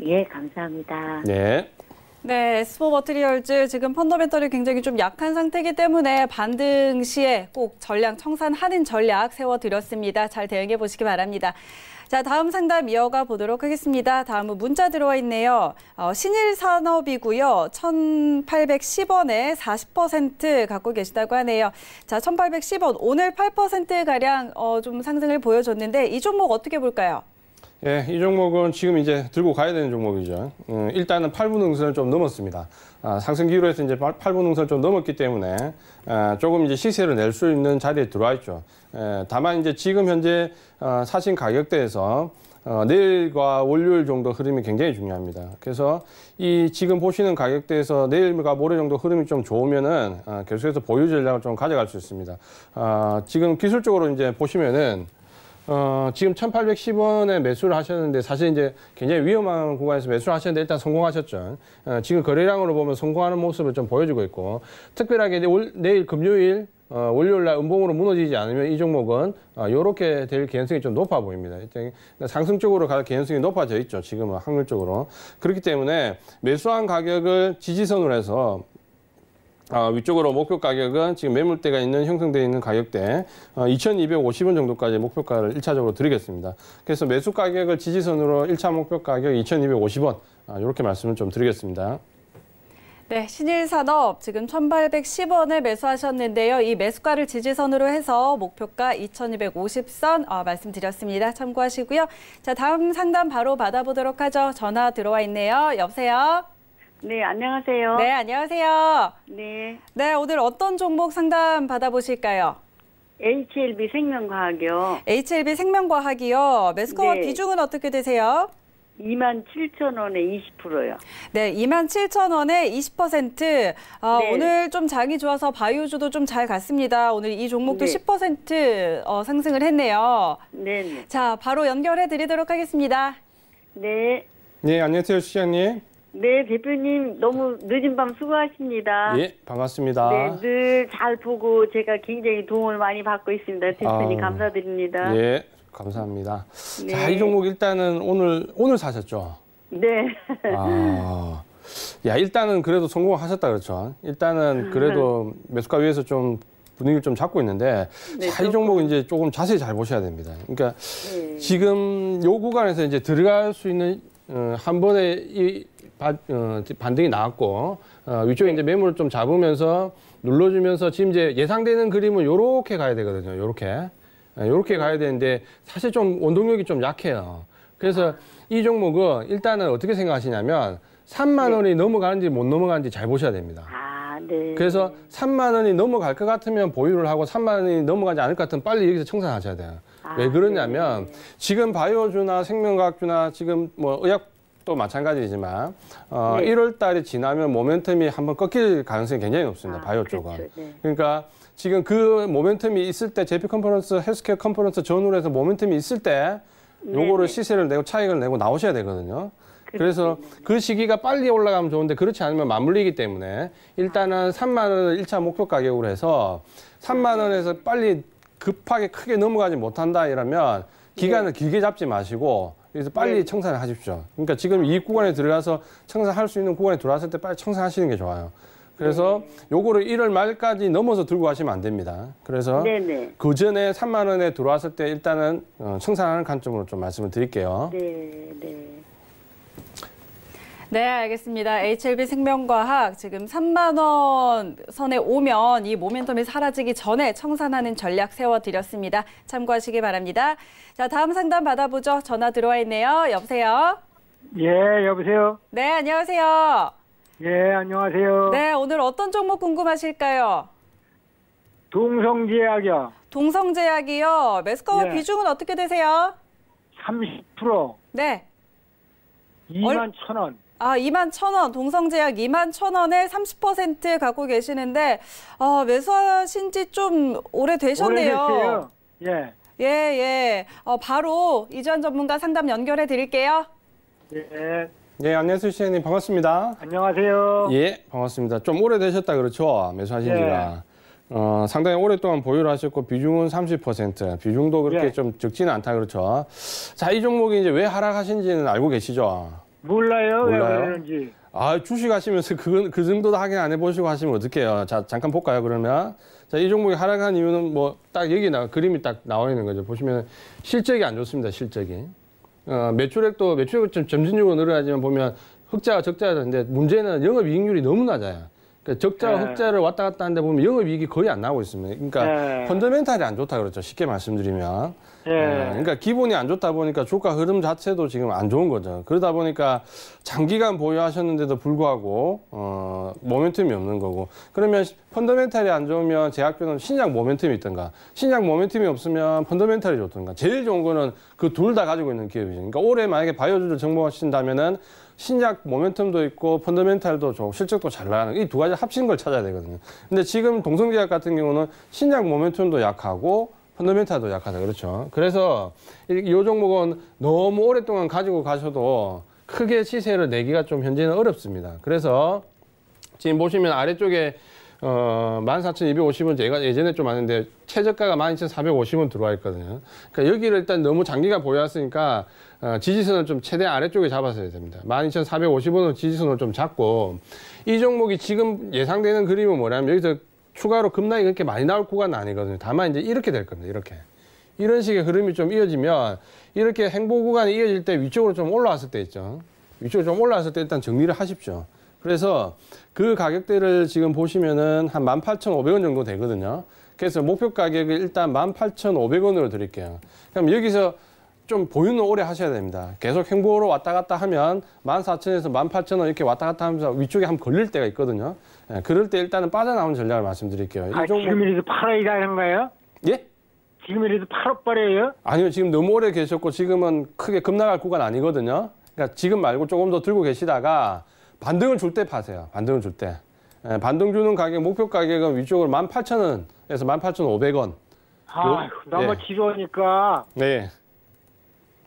Speaker 1: 예, 감사합니다. 네. 네, 스포 머트리얼즈 지금 펀더멘털이 굉장히 좀 약한 상태이기 때문에 반등 시에 꼭 전량 청산하는 전략 세워드렸습니다. 잘 대응해 보시기 바랍니다. 자, 다음 상담 이어가 보도록 하겠습니다. 다음은 문자 들어와 있네요. 어, 신일 산업이고요. 1810원에 40% 갖고 계시다고 하네요. 자, 1810원 오늘 8%가량 어, 좀 상승을 보여줬는데 이 종목 어떻게 볼까요?
Speaker 2: 예, 이 종목은 지금 이제 들고 가야 되는 종목이죠. 음, 일단은 8분 응선을 좀 넘었습니다. 아, 상승 기로해서 이제 8분 응선을 좀 넘었기 때문에 아, 조금 이제 시세를 낼 수 있는 자리에 들어와 있죠. 에, 예, 다만 이제 지금 현재 아, 사신 가격대에서 어, 내일과 월요일 정도 흐름이 굉장히 중요합니다. 그래서 이 지금 보시는 가격대에서 내일과 모레 정도 흐름이 좀 좋으면은 어, 계속해서 보유 전략을 좀 가져갈 수 있습니다. 어, 지금 기술적으로 이제 보시면은 어, 지금 1810원에 매수를 하셨는데 사실 이제 굉장히 위험한 구간에서 매수를 하셨는데 일단 성공하셨죠. 어, 지금 거래량으로 보면 성공하는 모습을 좀 보여주고 있고 특별하게 이제 올, 내일 금요일 어, 월요일날 음봉으로 무너지지 않으면 이 종목은 이렇게 어, 될 개연성이 좀 높아 보입니다. 일단 상승 적으로갈 개연성이 높아져 있죠. 지금은 확률적으로. 그렇기 때문에 매수한 가격을 지지선으로 해서 아, 위쪽으로 목표 가격은 지금 매물대가 있는 형성되어 있는 가격대 어, 2250원 정도까지 목표가를 1차적으로 드리겠습니다. 그래서 매수 가격을 지지선으로 1차 목표 가격 2250원 아, 이렇게 말씀을 좀 드리겠습니다.
Speaker 1: 네, 신일산업 지금 1 8 1 0원을 매수하셨는데요. 이 매수가를 지지선으로 해서 목표가 2,250선 어, 말씀드렸습니다. 참고하시고요. 자, 다음 상담 바로 받아보도록 하죠. 전화 들어와 있네요. 여보세요? 네, 안녕하세요. 네, 안녕하세요. 네. 네, 오늘 어떤 종목 상담 받아보실까요? HLB 생명과학이요. HLB 생명과학이요. 매스코 네. 비중은 어떻게 되세요? 2만 7천 원에 20%요. 네, 2만 7천 원에 20%. 아, 네. 오늘 좀 장이 좋아서 바이오주도 좀 잘 갔습니다. 오늘 이 종목도 네. 10% 어, 상승을 했네요. 네, 네. 자, 바로 연결해 드리도록 하겠습니다. 네.
Speaker 2: 네, 안녕하세요, 시장님.
Speaker 1: 네, 대표님 너무 늦은 밤 수고하십니다. 예,
Speaker 2: 반갑습니다. 네,
Speaker 1: 늘 잘 보고 제가 굉장히 도움을 많이 받고 있습니다. 대표님 아, 감사드립니다.
Speaker 2: 예, 감사합니다. 네. 자, 이 종목 일단은 오늘 오늘 사셨죠?
Speaker 1: 네. 아,
Speaker 2: 야 일단은 그래도 성공하셨다 그렇죠? 일단은 그래도 매수가 위에서 좀 분위기를 좀 잡고 있는데 네, 이 종목 이제 조금 자세히 잘 보셔야 됩니다. 그러니까 네. 지금 요 구간에서 이제 들어갈 수 있는 어, 한 번에 이 어, 반등이 나왔고 어, 위쪽에 이제 매물을 좀 잡으면서 눌러주면서 지금 이제 예상되는 그림은 이렇게 가야 되거든요. 이렇게 예, 요렇게 가야 되는데 사실 좀 원동력이 좀 약해요. 그래서 이 종목은 일단은 어떻게 생각하시냐면 3만 원이 넘어가는지 못 넘어가는지 잘 보셔야 됩니다. 아, 네. 그래서 3만 원이 넘어갈 것 같으면 보유를 하고 3만 원이 넘어가지 않을 것 같으면 빨리 여기서 청산하셔야 돼요. 아, 왜 그러냐면 네. 지금 바이오주나 생명과학주나 지금 뭐 의약 주 마찬가지지만 어, 네. 1월 달이 지나면 모멘텀이 한번 꺾일 가능성이 굉장히 높습니다. 아, 바이오 쪽은. 그렇죠. 네. 그러니까 지금 그 모멘텀이 있을 때 JP 컨퍼런스, 헬스케어 컨퍼런스 전후로 해서 모멘텀이 있을 때 네, 요거를 네. 시세를 내고 차익을 내고 나오셔야 되거든요. 그렇죠. 그래서 네, 그 시기가 빨리 올라가면 좋은데 그렇지 않으면 맞물리기 때문에 일단은 3만 아. 원을 1차 목표 가격으로 해서 3만 원에서 빨리 급하게 크게 넘어가지 못한다 이러면 기간을 길게 잡지 마시고 그래서 빨리 네. 청산을 하십시오. 그러니까 지금 이 구간에 들어가서 청산할 수 있는 구간에 들어왔을 때 빨리 청산하시는 게 좋아요. 그래서 네. 요거를 1월 말까지 넘어서 들고 가시면 안 됩니다. 그래서 네네. 네. 그 전에 3만 원에 들어왔을 때 일단은 어, 청산하는 관점으로 좀 말씀을 드릴게요. 네, 네.
Speaker 1: 네, 알겠습니다. HLB 생명과학 지금 3만 원 선에 오면 이 모멘텀이 사라지기 전에 청산하는 전략 세워드렸습니다. 참고하시기 바랍니다. 자, 다음 상담 받아보죠. 전화 들어와 있네요. 여보세요? 예, 여보세요? 네, 안녕하세요. 예, 안녕하세요. 네, 오늘 어떤 종목 궁금하실까요?
Speaker 2: 동성제약이요.
Speaker 1: 동성제약이요. 매스컴의 예. 비중은 어떻게 되세요?
Speaker 2: 30%. 네. 2만 천 원.
Speaker 1: 아, 2만 천원 동성제약 2만 천원에 30% 갖고 계시는데 어, 매수하신 지 좀 오래되셨네요. 예. 예, 예. 어, 바로 이전 전문가 상담 연결해 드릴게요.
Speaker 2: 예. 예, 안녕하세요, 시장님. 반갑습니다. 안녕하세요. 예, 반갑습니다. 좀 오래되셨다 그렇죠? 매수하신 예. 지가. 예. 어, 상당히 오랫동안 보유를 하셨고 비중은 30%, 비중도 그렇게 예. 좀 적지는 않다 그렇죠? 자, 이 종목이 이제 왜 하락하신지는 알고 계시죠? 몰라요. 몰라요? 아 주식하시면서 그건 그 정도도 하긴 안 해보시고 하시면 어떡해요. 자 잠깐 볼까요 그러면. 자이 종목이 하락한 이유는 뭐 딱 여기 나 그림이 딱 나와 있는 거죠. 보시면 실적이 안 좋습니다. 실적이. 어, 매출액도 매출액은 좀 점진적으로 늘어나지만 보면 흑자가 적자였는데 문제는 영업이익률이 너무 낮아요. 그러니까 적자 네. 흑자를 왔다 갔다 하는데 보면 영업이익이 거의 안 나오고 있습니다. 그러니까 네. 펀더멘탈이 안 좋다 그렇죠. 쉽게 말씀드리면. 네. 그러니까 기본이 안 좋다 보니까 주가 흐름 자체도 지금 안 좋은 거죠. 그러다 보니까 장기간 보유하셨는데도 불구하고 어, 모멘텀이 없는 거고. 그러면 펀더멘탈이 안 좋으면 제약주는 신약 모멘텀이 있든가 신약 모멘텀이 없으면 펀더멘탈이 좋든가 제일 좋은 거는 그 둘 다 가지고 있는 기업이죠. 그러니까 올해 만약에 바이오주를 정복하신다면은 신약 모멘텀도 있고 펀더멘탈도 좋고 실적도 잘 나가는 이 두 가지 합친 걸 찾아야 되거든요. 근데 지금 동성제약 같은 경우는 신약 모멘텀도 약하고 펀더멘탈도 약하다 그렇죠. 그래서 이, 이 종목은 너무 오랫동안 가지고 가셔도 크게 시세를 내기가 좀 현재는 어렵습니다. 그래서 지금 보시면 아래쪽에 어, 14,250원 제가 예전에 좀 아는데 최저가가 12,450원 들어와 있거든요. 그러니까 여기를 일단 너무 장기가 보여왔으니까 어, 지지선을 좀최대 아래쪽에 잡았어야 됩니다. 12,450원은 지지선을 좀 잡고 이 종목이 지금 예상되는 그림은 뭐냐면 여기서 추가로 급락이 그렇게 많이 나올 구간은 아니거든요. 다만 이제 이렇게 될 겁니다. 이렇게. 이런 식의 흐름이 좀 이어지면 이렇게 행보 구간이 이어질 때 위쪽으로 좀 올라왔을 때 있죠. 위쪽으로 좀 올라왔을 때 일단 정리를 하십시오. 그래서 그 가격대를 지금 보시면은 한 18,500원 정도 되거든요. 그래서 목표 가격을 일단 18,500원으로 드릴게요. 그럼 여기서 좀 보유는 오래 하셔야 됩니다. 계속 행보로 왔다 갔다 하면 14,000에서 18,000원 이렇게 왔다 갔다 하면서 위쪽에 한번 걸릴 때가 있거든요. 예, 그럴 때 일단은 빠져나오는 전략을 말씀드릴게요. 아, 종목... 지금이라도 팔아야 하는 거예요? 예? 지금이라도 팔아버려요? 아니요. 지금 너무 오래 계셨고 지금은 크게 급락할 구간 아니거든요. 그러니까 지금 말고 조금 더 들고 계시다가 반등을 줄 때 파세요. 반등을 줄 때. 예, 반등 주는 가격, 목표 가격은 위쪽으로 18,000원에서 18,500원. 아, 너무 예. 지루하니까. 네.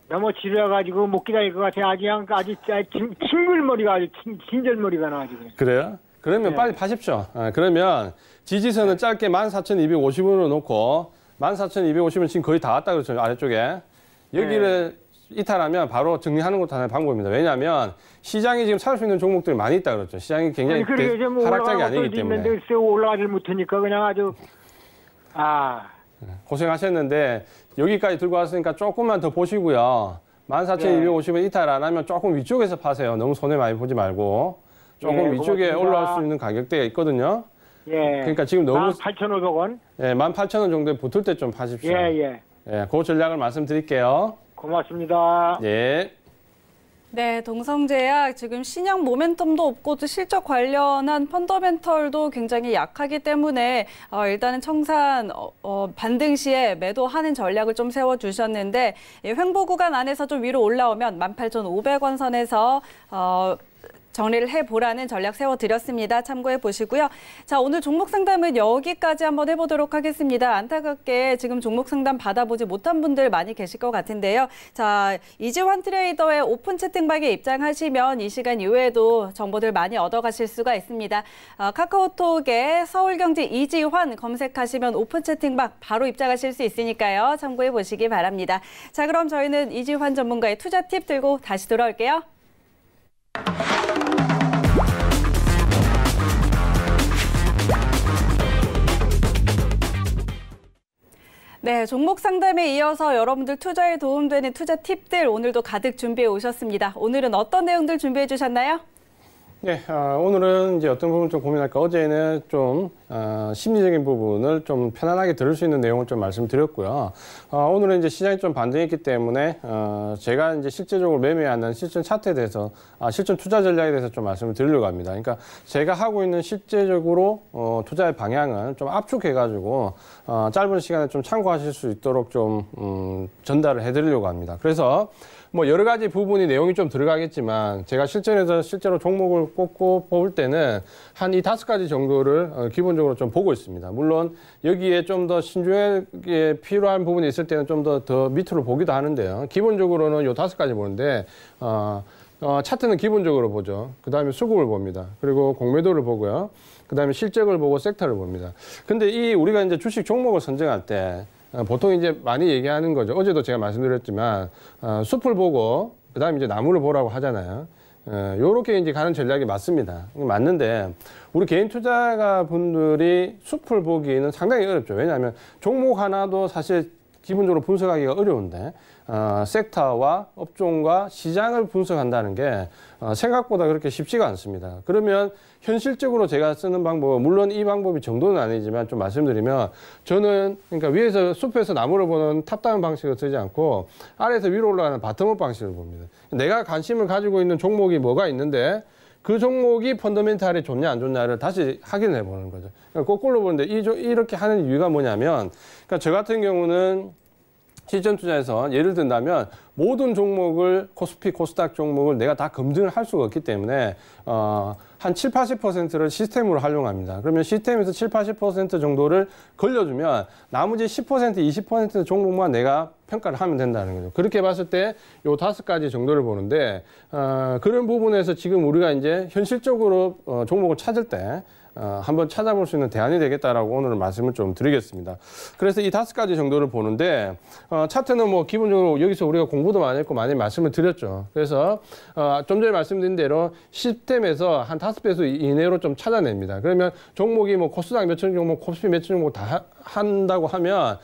Speaker 1: 너무 지루해가지고 못 기다릴 것 같아요. 아직, 아직, 아직 칭글머리가 아주 진절머리가
Speaker 2: 나가지고. 그래요? 그러면 네. 빨리 파십시오. 아, 그러면 지지선은 네. 짧게 14,250원으로 놓고 14,250원 지금 거의 다 왔다 그랬죠. 아래쪽에. 여기를 네. 이탈하면 바로 정리하는 것도 하나의 방법입니다. 왜냐하면 시장이 지금 살 수 있는 종목들이 많이 있다 그렇죠 시장이 굉장히 아니, 뭐 하락장이 아니기 때문에.
Speaker 1: 올라가질 못하니까 그냥 아주
Speaker 2: 아 고생하셨는데 여기까지 들고 왔으니까 조금만 더 보시고요. 14,250원 이탈 안 하면 조금 위쪽에서 파세요. 너무 손해 많이 보지 말고 조금 예, 위쪽에 고맙습니다. 올라올 수 있는 가격대가 있거든요. 예. 그러니까 지금 너무 18,500원. 예, 18,000원 정도에 붙을 때 좀 파십시오. 예, 예. 예, 그 전략을 말씀드릴게요. 고맙습니다. 예.
Speaker 1: 네, 동성제약 지금 신형 모멘텀도 없고 또 실적 관련한 펀더멘털도 굉장히 약하기 때문에 어, 일단은 청산 어, 어, 반등 시에 매도하는 전략을 좀 세워주셨는데 예, 횡보 구간 안에서 좀 위로 올라오면 18,500원 선에서 어, 정리를 해보라는 전략 세워드렸습니다. 참고해 보시고요. 자, 오늘 종목 상담은 여기까지 한번 해보도록 하겠습니다. 안타깝게 지금 종목 상담 받아보지 못한 분들 많이 계실 것 같은데요. 자, 이지환 트레이더의 오픈 채팅방에 입장하시면 이 시간 이후에도 정보들 많이 얻어가실 수가 있습니다. 아, 카카오톡에 서울경제 이지환 검색하시면 오픈 채팅방 바로 입장하실 수 있으니까요. 참고해 보시기 바랍니다. 자, 그럼 저희는 이지환 전문가의 투자 팁 들고 다시 돌아올게요. 네, 종목 상담에 이어서 여러분들 투자에 도움되는 투자 팁들 오늘도 가득 준비해 오셨습니다. 오늘은 어떤 내용들 준비해 주셨나요?
Speaker 2: 네, 어, 오늘은 이제 어떤 부분 좀 고민할까. 어제는 좀 어, 심리적인 부분을 좀 편안하게 들을 수 있는 내용을 좀 말씀드렸고요. 어, 오늘은 이제 시장이 좀 반등했기 때문에 어, 제가 이제 실제적으로 매매하는 실전 차트에 대해서, 아, 실전 투자 전략에 대해서 좀 말씀을 드리려고 합니다. 그러니까 제가 하고 있는 실제적으로 어, 투자의 방향은 좀 압축해가지고 어, 짧은 시간에 좀 참고하실 수 있도록 좀 음, 전달을 해드리려고 합니다. 그래서 뭐 여러 가지 부분이 내용이 좀 들어가겠지만 제가 실전에서 실제로 종목을 꼽고 뽑을 때는 한 이 다섯 가지 정도를 어, 기본적으로 좀 보고 있습니다. 물론 여기에 좀 더 신중하게 필요한 부분이 있을 때는 좀 더더 더 밑으로 보기도 하는데요. 기본적으로는 요 다섯 가지 보는데 어, 어, 차트는 기본적으로 보죠. 그 다음에 수급을 봅니다. 그리고 공매도를 보고요. 그 다음에 실적을 보고 섹터를 봅니다. 근데 이 우리가 이제 주식 종목을 선정할 때 어, 보통 이제 많이 얘기하는 거죠. 어제도 제가 말씀드렸지만 어, 숲을 보고 그다음에 이제 나무를 보라고 하잖아요. 어, 요렇게 이제 가는 전략이 맞습니다. 맞는데 우리 개인 투자가 분들이 숲을 보기는 상당히 어렵죠. 왜냐하면 종목 하나도 사실 기본적으로 분석하기가 어려운데 어, 섹터와 업종과 시장을 분석한다는 게 어, 생각보다 그렇게 쉽지가 않습니다. 그러면 현실적으로 제가 쓰는 방법은 물론 이 방법이 정도는 아니지만 좀 말씀드리면 저는 그러니까 위에서 숲에서 나무를 보는 탑다운 방식을 쓰지 않고 아래에서 위로 올라가는 바텀업 방식을 봅니다. 내가 관심을 가지고 있는 종목이 뭐가 있는데 그 종목이 펀더멘탈이 좋냐 안 좋냐를 다시 확인해 보는 거죠. 그러니까 거꾸로 보는데 이, 이렇게 하는 이유가 뭐냐면 그러니까 저 같은 경우는 시점 투자에서 예를 든다면 모든 종목을 코스피 코스닥 종목을 내가 다 검증을 할 수가 없기 때문에 어한 7, 80%를 시스템으로 활용합니다. 그러면 시스템에서 7, 80% 정도를 걸려주면 나머지 10%, 20% 종목만 내가 평가를 하면 된다는 거죠. 그렇게 봤을 때 요 다섯 가지 정도를 보는데 어, 그런 부분에서 지금 우리가 이제 현실적으로 어, 종목을 찾을 때 어, 한번 찾아볼 수 있는 대안이 되겠다라고 오늘 말씀을 좀 드리겠습니다. 그래서 이 다섯 가지 정도를 보는데 어, 차트는 뭐 기본적으로 여기서 우리가 공부도 많이 했고 많이 말씀을 드렸죠. 그래서 어, 좀 전에 말씀드린 대로 시스템에서 한 다섯 배수 이내로 좀 찾아냅니다. 그러면 종목이 뭐 코스닥 몇천 종목, 코스피 몇천 종목 다 한다고 하면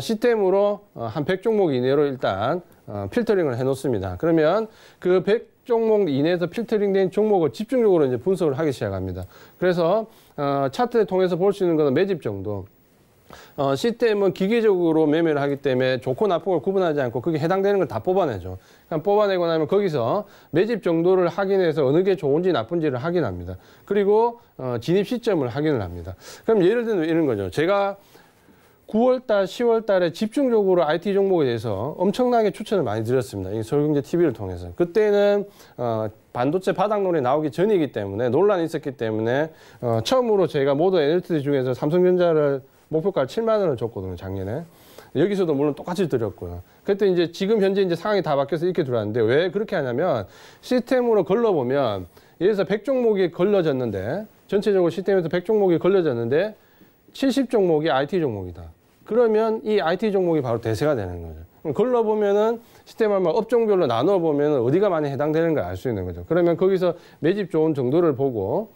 Speaker 2: 시스템으로 한 백종목 이내로 일단 필터링을 해놓습니다. 그러면 그백 종목 이내에서 필터링된 종목을 집중적으로 이제 분석을 하기 시작합니다. 그래서 어, 차트를 통해서 볼 수 있는 것은 매집 정도. 어, 시스템은 기계적으로 매매를 하기 때문에 좋고 나쁘고 구분하지 않고 그게 해당되는 걸 다 뽑아내죠. 그냥 그러니까 뽑아내고 나면 거기서 매집 정도를 확인해서 어느 게 좋은지 나쁜지를 확인합니다. 그리고 어, 진입 시점을 확인을 합니다. 그럼 예를 들면 이런 거죠. 제가 9월달, 10월달에 집중적으로 IT 종목에 대해서 엄청나게 추천을 많이 드렸습니다. 이 서울경제 TV를 통해서 그때는 어, 반도체 바닥론이 나오기 전이기 때문에 논란이 있었기 때문에 어, 처음으로 저희가 모든 NLT 중에서 삼성전자를 목표가를 7만 원을 줬거든요 작년에. 여기서도 물론 똑같이 드렸고요. 그때 이제 지금 현재 이제 상황이 다 바뀌어서 이렇게 들어왔는데 왜 그렇게 하냐면 시스템으로 걸러보면 예를 서 100종목이 걸러졌는데 전체적으로 시스템에서 100종목이 걸려졌는데 70종목이 IT 종목이다. 그러면 이 IT 종목이 바로 대세가 되는 거죠. 걸러보면은 시스템 업종별로 나눠 보면 어디가 많이 해당되는 걸 알 수 있는 거죠. 그러면 거기서 매집 좋은 정도를 보고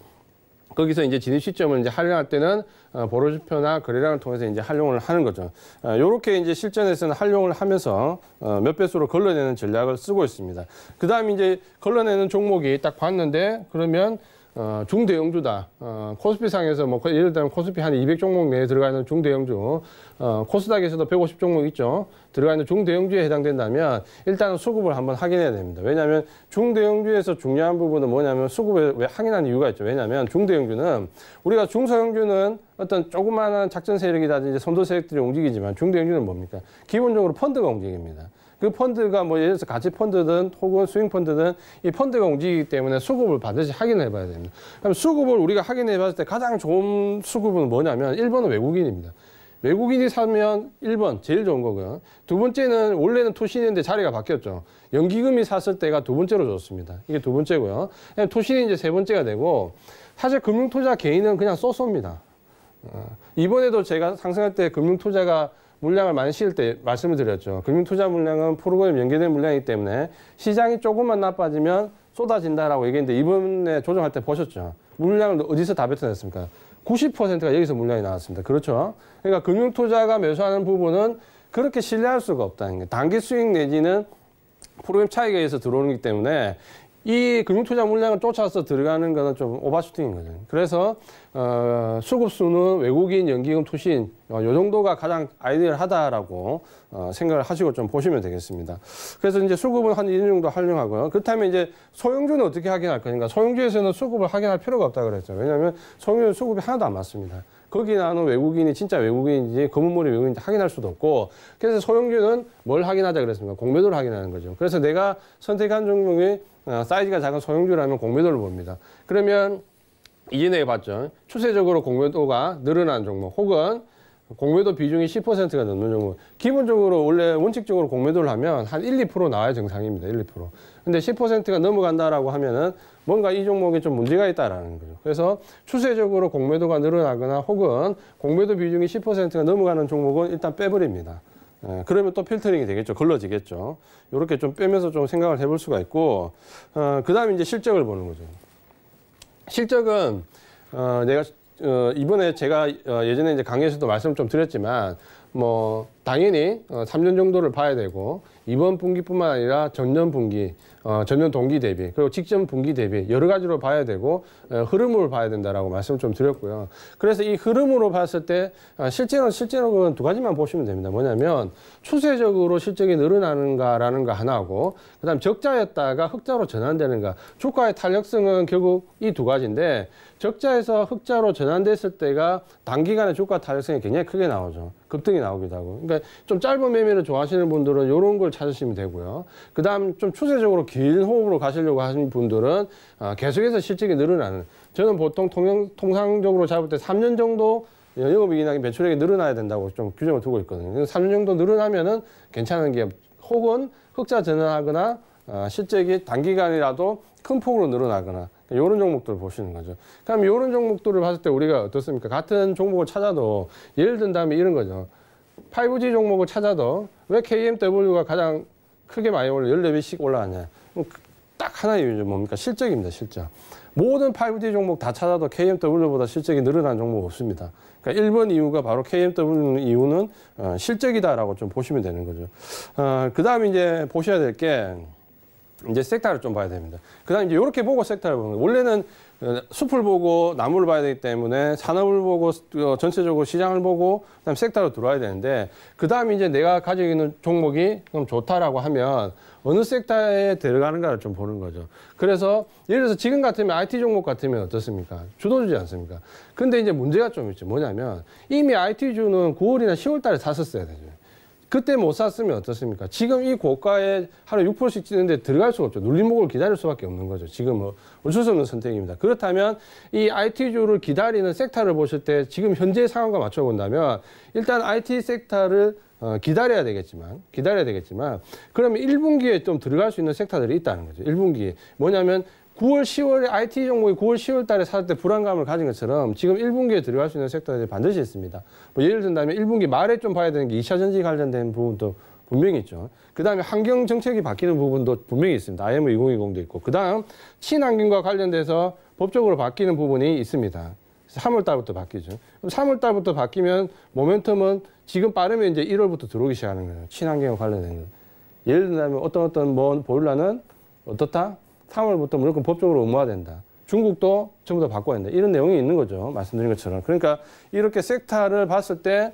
Speaker 2: 거기서 이제 진입 시점을 이제 활용할 때는 어, 보로지표나 거래량을 통해서 이제 활용을 하는 거죠. 이렇게 어, 이제 실전에서는 활용을 하면서 어, 몇 배수로 걸러내는 전략을 쓰고 있습니다. 그 다음 이제 걸러내는 종목이 딱 봤는데 그러면 어, 중대형주다. 어, 코스피상에서 뭐 그 예를 들면 코스피 한 200종목 내에 들어가 있는 중대형주, 어, 코스닥에서도 150종목 있죠. 들어가 있는 중대형주에 해당된다면 일단은 수급을 한번 확인해야 됩니다. 왜냐하면 중대형주에서 중요한 부분은 뭐냐면 수급을 왜 확인하는 이유가 있죠. 왜냐하면 중대형주는 우리가 중소형주는 어떤 조그마한 작전 세력이다든지 선도 세력들이 움직이지만 중대형주는 뭡니까? 기본적으로 펀드가 움직입니다. 그 펀드가 뭐 예를 들어서 가치 펀드든 혹은 스윙 펀드든 이 펀드가 움직이기 때문에 수급을 반드시 확인해 봐야 됩니다. 그럼 수급을 우리가 확인해 봤을 때 가장 좋은 수급은 뭐냐면 1번은 외국인입니다. 외국인이 사면 1번 제일 좋은 거고요. 두 번째는 원래는 토신인데 자리가 바뀌었죠. 연기금이 샀을 때가 두 번째로 좋습니다. 이게 두 번째고요. 토신이 이제 세 번째가 되고 사실 금융투자 개인은 그냥 쏘입니다 어, 이번에도 제가 상승할 때 금융투자가 물량을 많이 실을 때 말씀을 드렸죠. 금융투자 물량은 프로그램 연계된 물량이기 때문에 시장이 조금만 나빠지면 쏟아진다라 얘기했는데 이번에 조정할 때 보셨죠. 물량을 어디서 다 뱉어냈습니까? 90%가 여기서 물량이 나왔습니다. 그렇죠. 그러니까 금융투자가 매수하는 부분은 그렇게 신뢰할 수가 없다는 게 단기 수익 내지는 프로그램 차익에 의해서 들어오기 때문에 이 금융투자 물량을 쫓아서 들어가는 거는 좀 오버슈팅인 거죠. 그래서 어, 수급수는 외국인 연기금 투신 어, 요 정도가 가장 아이디얼하다라고 어, 생각을 하시고 좀 보시면 되겠습니다. 그래서 이제 수급은 한 이 정도 활용하고요. 그렇다면 이제 소형주는 어떻게 확인할 거니까 소형주에서는 수급을 확인할 필요가 없다 그랬죠. 왜냐하면 소형주 수급이 하나도 안 맞습니다. 거기 나는 외국인이 진짜 외국인인지 검은 머리 외국인인지 확인할 수도 없고 그래서 소형주는 뭘 확인하자 그랬습니까? 공매도를 확인하는 거죠. 그래서 내가 선택한 종목이 어, 사이즈가 작은 소형주라면 공매도를 봅니다. 그러면 이전에 봤죠. 추세적으로 공매도가 늘어난 종목 혹은 공매도 비중이 10%가 넘는 종목. 기본적으로 원래 원칙적으로 공매도를 하면 한 1, 2% 나와야 정상입니다. 1, 2%. 근데 10%가 넘어간다라고 하면은 뭔가 이 종목에 좀 문제가 있다라는 거죠. 그래서 추세적으로 공매도가 늘어나거나 혹은 공매도 비중이 10%가 넘어가는 종목은 일단 빼버립니다. 예, 그러면 또 필터링이 되겠죠. 걸러지겠죠. 이렇게 좀 빼면서 좀 생각을 해볼 수가 있고, 어, 그 다음에 이제 실적을 보는 거죠. 실적은, 어, 내가, 어, 이번에 제가 어, 예전에 이제 강의에서도 말씀 좀 드렸지만, 뭐 당연히 어, 3년 정도를 봐야 되고 이번 분기뿐만 아니라 전년 분기, 어, 전년 동기 대비 그리고 직전 분기 대비 여러 가지로 봐야 되고 어, 흐름을 봐야 된다라고 말씀 을좀 드렸고요. 그래서 이 흐름으로 봤을 때 어, 실제는 실제로는 두 가지만 보시면 됩니다. 뭐냐면 추세적으로 실적이 늘어나는가라는 거 하나고 그다음 적자였다가 흑자로 전환되는가. 주가의 탄력성은 결국 이 두 가지인데 적자에서 흑자로 전환됐을 때가 단기간에 주가 타격성이 굉장히 크게 나오죠. 급등이 나오기도 하고. 그러니까 좀 짧은 매매를 좋아하시는 분들은 이런 걸 찾으시면 되고요. 그 다음 좀 추세적으로 긴 호흡으로 가시려고 하시는 분들은 아, 계속해서 실적이 늘어나는. 저는 보통 통영, 통상적으로 잡을 때 3년 정도 영업이익이 매출액이 늘어나야 된다고 좀 규정을 두고 있거든요. 3년 정도 늘어나면은 괜찮은 게 혹은 흑자 전환하거나 아, 실적이 단기간이라도 큰 폭으로 늘어나거나 이런 종목들을 보시는 거죠. 그럼 이런 종목들을 봤을 때 우리가 어떻습니까? 같은 종목을 찾아도 예를 든다음 이런 거죠. 5G 종목을 찾아도 왜 KMW가 가장 크게 많이 올라 14배씩 올라왔냐. 그 딱 하나의 이유죠. 뭡니까? 실적입니다. 실적. 모든 5G 종목 다 찾아도 KMW보다 실적이 늘어난 종목 없습니다. 그러니까 1번 이유가 바로 KMW 이유는 어, 실적이다라고 좀 보시면 되는 거죠. 어, 그 다음에 이제 보셔야 될게 이제 섹터를 좀 봐야 됩니다. 그 다음에 이제 이렇게 보고 섹터를 보는 거예요. 원래는 어, 숲을 보고 나무를 봐야 되기 때문에 산업을 보고 어, 전체적으로 시장을 보고 그다음 에 섹터로 들어와야 되는데 그 다음에 이제 내가 가지고 있는 종목이 그럼 좋다라고 하면 어느 섹터에 들어가는가를 좀 보는 거죠. 그래서 예를 들어서 지금 같으면 IT 종목 같으면 어떻습니까? 주도주지 않습니까? 근데 이제 문제가 좀 있죠. 뭐냐면 이미 IT주는 9월이나 10월 달에 샀었어야 되죠. 그때 못 샀으면 어떻습니까? 지금 이 고가에 하루 6%씩 찌는데 들어갈 수가 없죠. 눌림목을 기다릴 수밖에 없는 거죠. 지금 뭐 어쩔 수 없는 선택입니다. 그렇다면 이 IT주를 기다리는 섹터를 보실 때 지금 현재 상황과 맞춰본다면 일단 IT 섹터를 어, 기다려야 되겠지만, 기다려야 되겠지만, 그러면 1분기에 좀 들어갈 수 있는 섹터들이 있다는 거죠. 1분기에. 뭐냐면, 9월, 10월에 IT 종목이 9월, 10월 달에 살 때 불안감을 가진 것처럼 지금 1분기에 들어갈 수 있는 섹터들이 반드시 있습니다. 뭐 예를 든다면 1분기 말에 좀 봐야 되는 게 2차 전지 관련된 부분도 분명히 있죠. 그 다음에 환경 정책이 바뀌는 부분도 분명히 있습니다. IMO 2020도 있고. 그 다음 친환경과 관련돼서 법적으로 바뀌는 부분이 있습니다. 3월 달부터 바뀌죠. 그럼 3월 달부터 바뀌면 모멘텀은 지금 빠르면 이제 1월부터 들어오기 시작하는 거예요. 친환경과 관련된 거. 예를 들면 어떤 어떤 뭐 보일러는 어떻다? 3월부터 무조건 법적으로 의무화 된다. 중국도 전부 다 바꿔야 된다. 이런 내용이 있는 거죠. 말씀드린 것처럼. 그러니까 이렇게 섹터를 봤을 때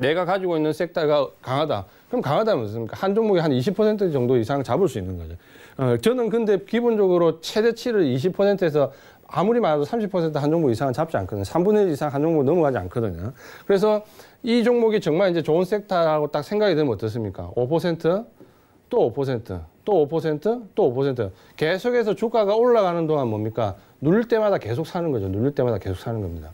Speaker 2: 내가 가지고 있는 섹터가 강하다. 그럼 강하다면 무슨니까? 한종목이한 20% 정도 이상 잡을 수 있는 거죠. 어, 저는 근데 기본적으로 최대치를 20%에서 아무리 많아도 30%한 종목 이상은 잡지 않거든요. 3분의 1 이상 한 종목 넘어가지 않거든요. 그래서 이 종목이 정말 이제 좋은 섹터라고 딱 생각이 되면 어떻습니까? 5%? 또 5%, 또 5%, 또 5%. 계속해서 주가가 올라가는 동안 뭡니까? 누를 때마다 계속 사는 거죠. 누를 때마다 계속 사는 겁니다.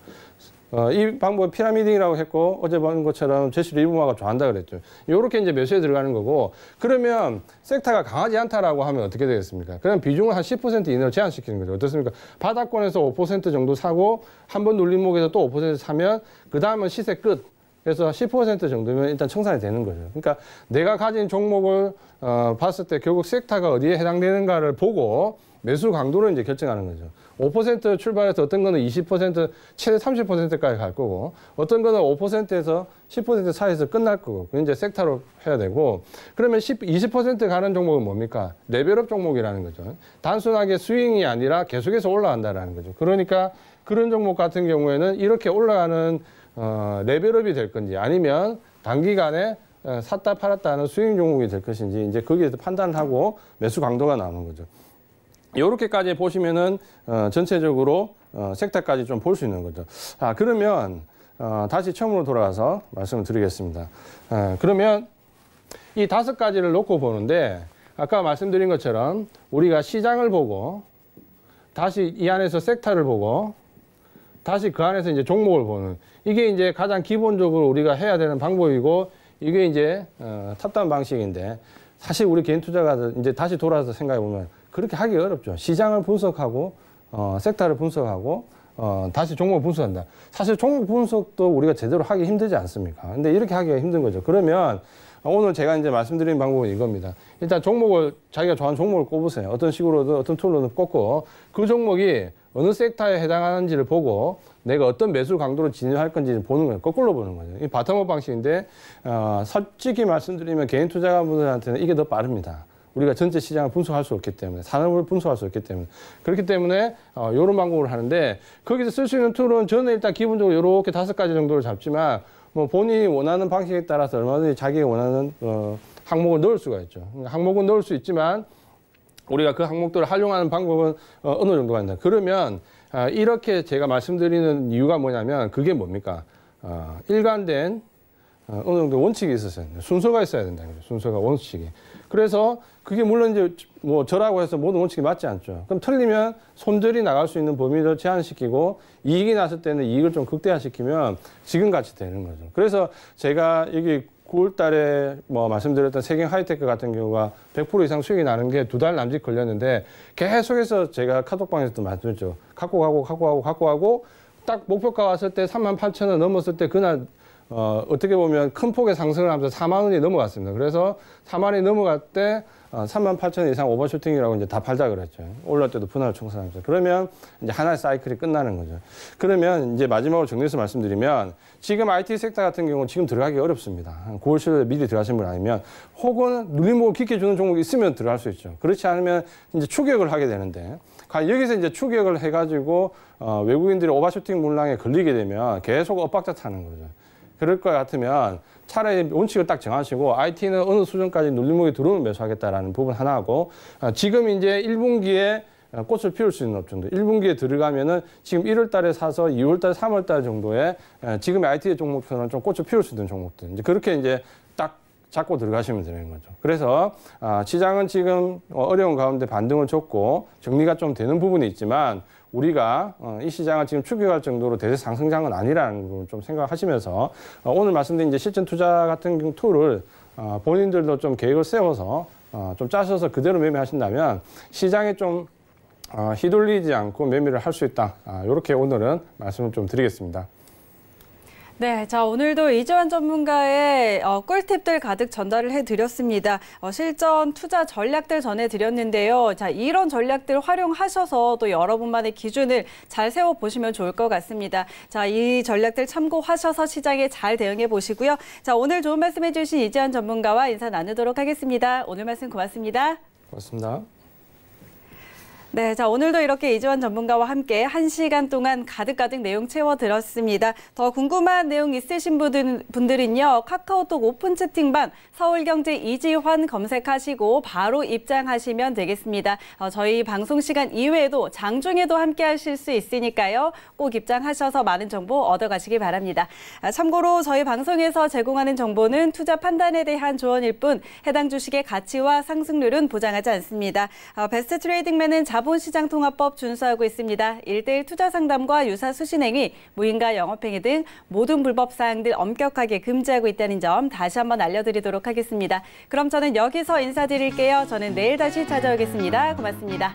Speaker 2: 어, 이 방법은 피라미딩이라고 했고 어제 본 것처럼 제시를 이분화가 좋아한다 그랬죠. 이렇게 이제 매수에 들어가는 거고 그러면 섹터가 강하지 않다라고 하면 어떻게 되겠습니까? 그럼 비중을 한 10% 이내로 제한시키는 거죠. 어떻습니까? 바닥권에서 5% 정도 사고 한 번눌린목에서또 5% 사면 그 다음은 시세 끝. 그래서 10% 정도면 일단 청산이 되는 거죠. 그러니까 내가 가진 종목을 어, 봤을 때 결국 섹터가 어디에 해당되는가를 보고 매수 강도를 이제 결정하는 거죠. 5% 출발해서 어떤 거는 20% 최대 30%까지 갈 거고 어떤 거는 5%에서 10% 사이에서 끝날 거고 그 이제 섹터로 해야 되고 그러면 10, 20% 가는 종목은 뭡니까? 레벨업 종목이라는 거죠. 단순하게 스윙이 아니라 계속해서 올라간다라는 거죠. 그러니까 그런 종목 같은 경우에는 이렇게 올라가는 어, 레벨업이 될 건지 아니면 단기간에 어, 샀다 팔았다 하는 수익 종목이 될 것인지 이제 거기에서 판단하고 매수 강도가 나오는 거죠. 이렇게까지 보시면은 어, 전체적으로 어, 섹터까지 좀 볼 수 있는 거죠. 아 그러면 다시 처음으로 돌아가서 말씀을 드리겠습니다. 그러면 이 다섯 가지를 놓고 보는데 아까 말씀드린 것처럼 우리가 시장을 보고 다시 이 안에서 섹터를 보고 다시 그 안에서 이제 종목을 보는 이게 이제 가장 기본적으로 우리가 해야 되는 방법이고 이게 이제 어, 탑단 방식인데 사실 우리 개인 투자가 이제 다시 돌아서 생각해 보면 그렇게 하기 어렵죠. 시장을 분석하고 어, 섹터를 분석하고 어, 다시 종목 분석한다. 사실 종목 분석도 우리가 제대로 하기 힘들지 않습니까? 근데 이렇게 하기가 힘든 거죠. 그러면 오늘 제가 이제 말씀드린 방법은 이겁니다. 일단 종목을 자기가 좋아하는 종목을 꼽으세요. 어떤 식으로든 어떤 툴로든 꼽고 그 종목이 어느 섹터에 해당하는지를 보고 내가 어떤 매수 강도로 진입할 건지 보는 거예요. 거꾸로 보는 거죠. 이 바텀업 방식인데 어, 솔직히 말씀드리면 개인 투자가분들한테는 이게 더 빠릅니다. 우리가 전체 시장을 분석할 수 없기 때문에 산업을 분석할 수 없기 때문에 그렇기 때문에 어, 이런 방법을 하는데 거기서 쓸 수 있는 툴은 저는 일단 기본적으로 이렇게 다섯 가지 정도를 잡지만 뭐 본인이 원하는 방식에 따라서 얼마든지 자기가 원하는 어, 항목을 넣을 수가 있죠. 그러니까 항목은 넣을 수 있지만 우리가 그 항목들을 활용하는 방법은 어, 어느 정도가 된다. 그러면 아, 이렇게 제가 말씀드리는 이유가 뭐냐면 그게 뭡니까? 아, 일관된 어, 어느 정도 원칙이 있었어요. 순서가 있어야 된다는 거죠. 순서가 원칙이. 그래서 그게 물론 이제 뭐 저라고 해서 모든 원칙이 맞지 않죠. 그럼 틀리면 손절이 나갈 수 있는 범위를 제한시키고 이익이 났을 때는 이익을 좀 극대화시키면 지금같이 되는 거죠. 그래서 제가 여기 9월 달에 뭐 말씀드렸던 세경 하이테크 같은 경우가 100% 이상 수익이 나는 게 두 달 남짓 걸렸는데 계속해서 제가 카톡방에서도 말씀드렸죠. 갖고 가고, 갖고 가고, 갖고 가고 딱 목표가 왔을 때 3만 8천 원 넘었을 때 그날 어, 어떻게 보면 큰 폭의 상승을 하면서 4만 원이 넘어갔습니다. 그래서 4만 원이 넘어갈 때 어, 3만 8천 이상 오버슈팅이라고 이제 다 팔자 그랬죠. 올랐 때도 분할 청산하면서. 그러면 이제 하나의 사이클이 끝나는 거죠. 그러면 이제 마지막으로 정리해서 말씀드리면 지금 IT 섹터 같은 경우는 지금 들어가기 어렵습니다. 9월 7월에 미리 들어가신 분 아니면 혹은 눌림목을 깊게 주는 종목이 있으면 들어갈 수 있죠. 그렇지 않으면 이제 추격을 하게 되는데 여기서 이제 추격을 해가지고 어, 외국인들이 오버슈팅 물량에 걸리게 되면 계속 엇박자 타는 거죠. 그럴 것 같으면 차라리 원칙을 딱 정하시고 IT는 어느 수준까지 눌림목이 들어오면 매수하겠다라는 부분 하나하고 어, 지금 이제 1분기에 어, 꽃을 피울 수 있는 업종들. 1분기에 들어가면은 지금 1월 달에 사서 2월 달, 3월 달 정도에 어, 지금의 IT 종목처럼 좀 꽃을 피울 수 있는 종목들. 이제 그렇게 이제 딱 잡고 들어가시면 되는 거죠. 그래서 아, 시장은 지금 어려운 가운데 반등을 줬고 정리가 좀 되는 부분이 있지만 우리가 어, 이 시장을 지금 추격할 정도로 대세 상승장은 아니라는 걸 좀 생각하시면서 어, 오늘 말씀드린 이제 실전 투자 같은 툴을 어, 본인들도 좀 계획을 세워서 좀 짜셔서 그대로 매매하신다면 시장에 좀 휘둘리지 않고 매매를 할 수 있다. 이렇게 아, 오늘은 말씀을 좀 드리겠습니다.
Speaker 1: 네, 자 오늘도 이주환 전문가의 어, 꿀팁들 가득 전달을 해드렸습니다. 어, 실전 투자 전략들 전해드렸는데요. 자 이런 전략들 활용하셔서 또 여러분만의 기준을 잘 세워 보시면 좋을 것 같습니다. 자 이 전략들 참고하셔서 시장에 잘 대응해 보시고요. 자 오늘 좋은 말씀해주신 이주환 전문가와 인사 나누도록 하겠습니다. 오늘 말씀 고맙습니다. 고맙습니다. 네, 자 오늘도 이렇게 이지원 전문가와 함께 1시간 동안 가득가득 내용 채워들었습니다더 궁금한 내용 있으신 분들, 은요 카카오톡 오픈 채팅방 서울경제 이지환 검색하시고 바로 입장하시면 되겠습니다. 어, 저희 방송 시간 이외에도 장중에도 함께 하실 수 있으니까요. 꼭 입장하셔서 많은 정보 얻어가시기 바랍니다. 아, 참고로 저희 방송에서 제공하는 정보는 투자 판단에 대한 조언일 뿐 해당 주식의 가치와 상승률은 보장하지 않습니다. 어, 베스트 트레이딩맨은 잡 자본시장통합법 준수하고 있습니다. 1대1 투자 상담과 유사 수신행위, 무인가 영업행위 등 모든 불법 사항들 엄격하게 금지하고 있다는 점 다시 한번 알려드리도록 하겠습니다. 그럼 저는 여기서 인사드릴게요. 저는 내일 다시 찾아오겠습니다. 고맙습니다.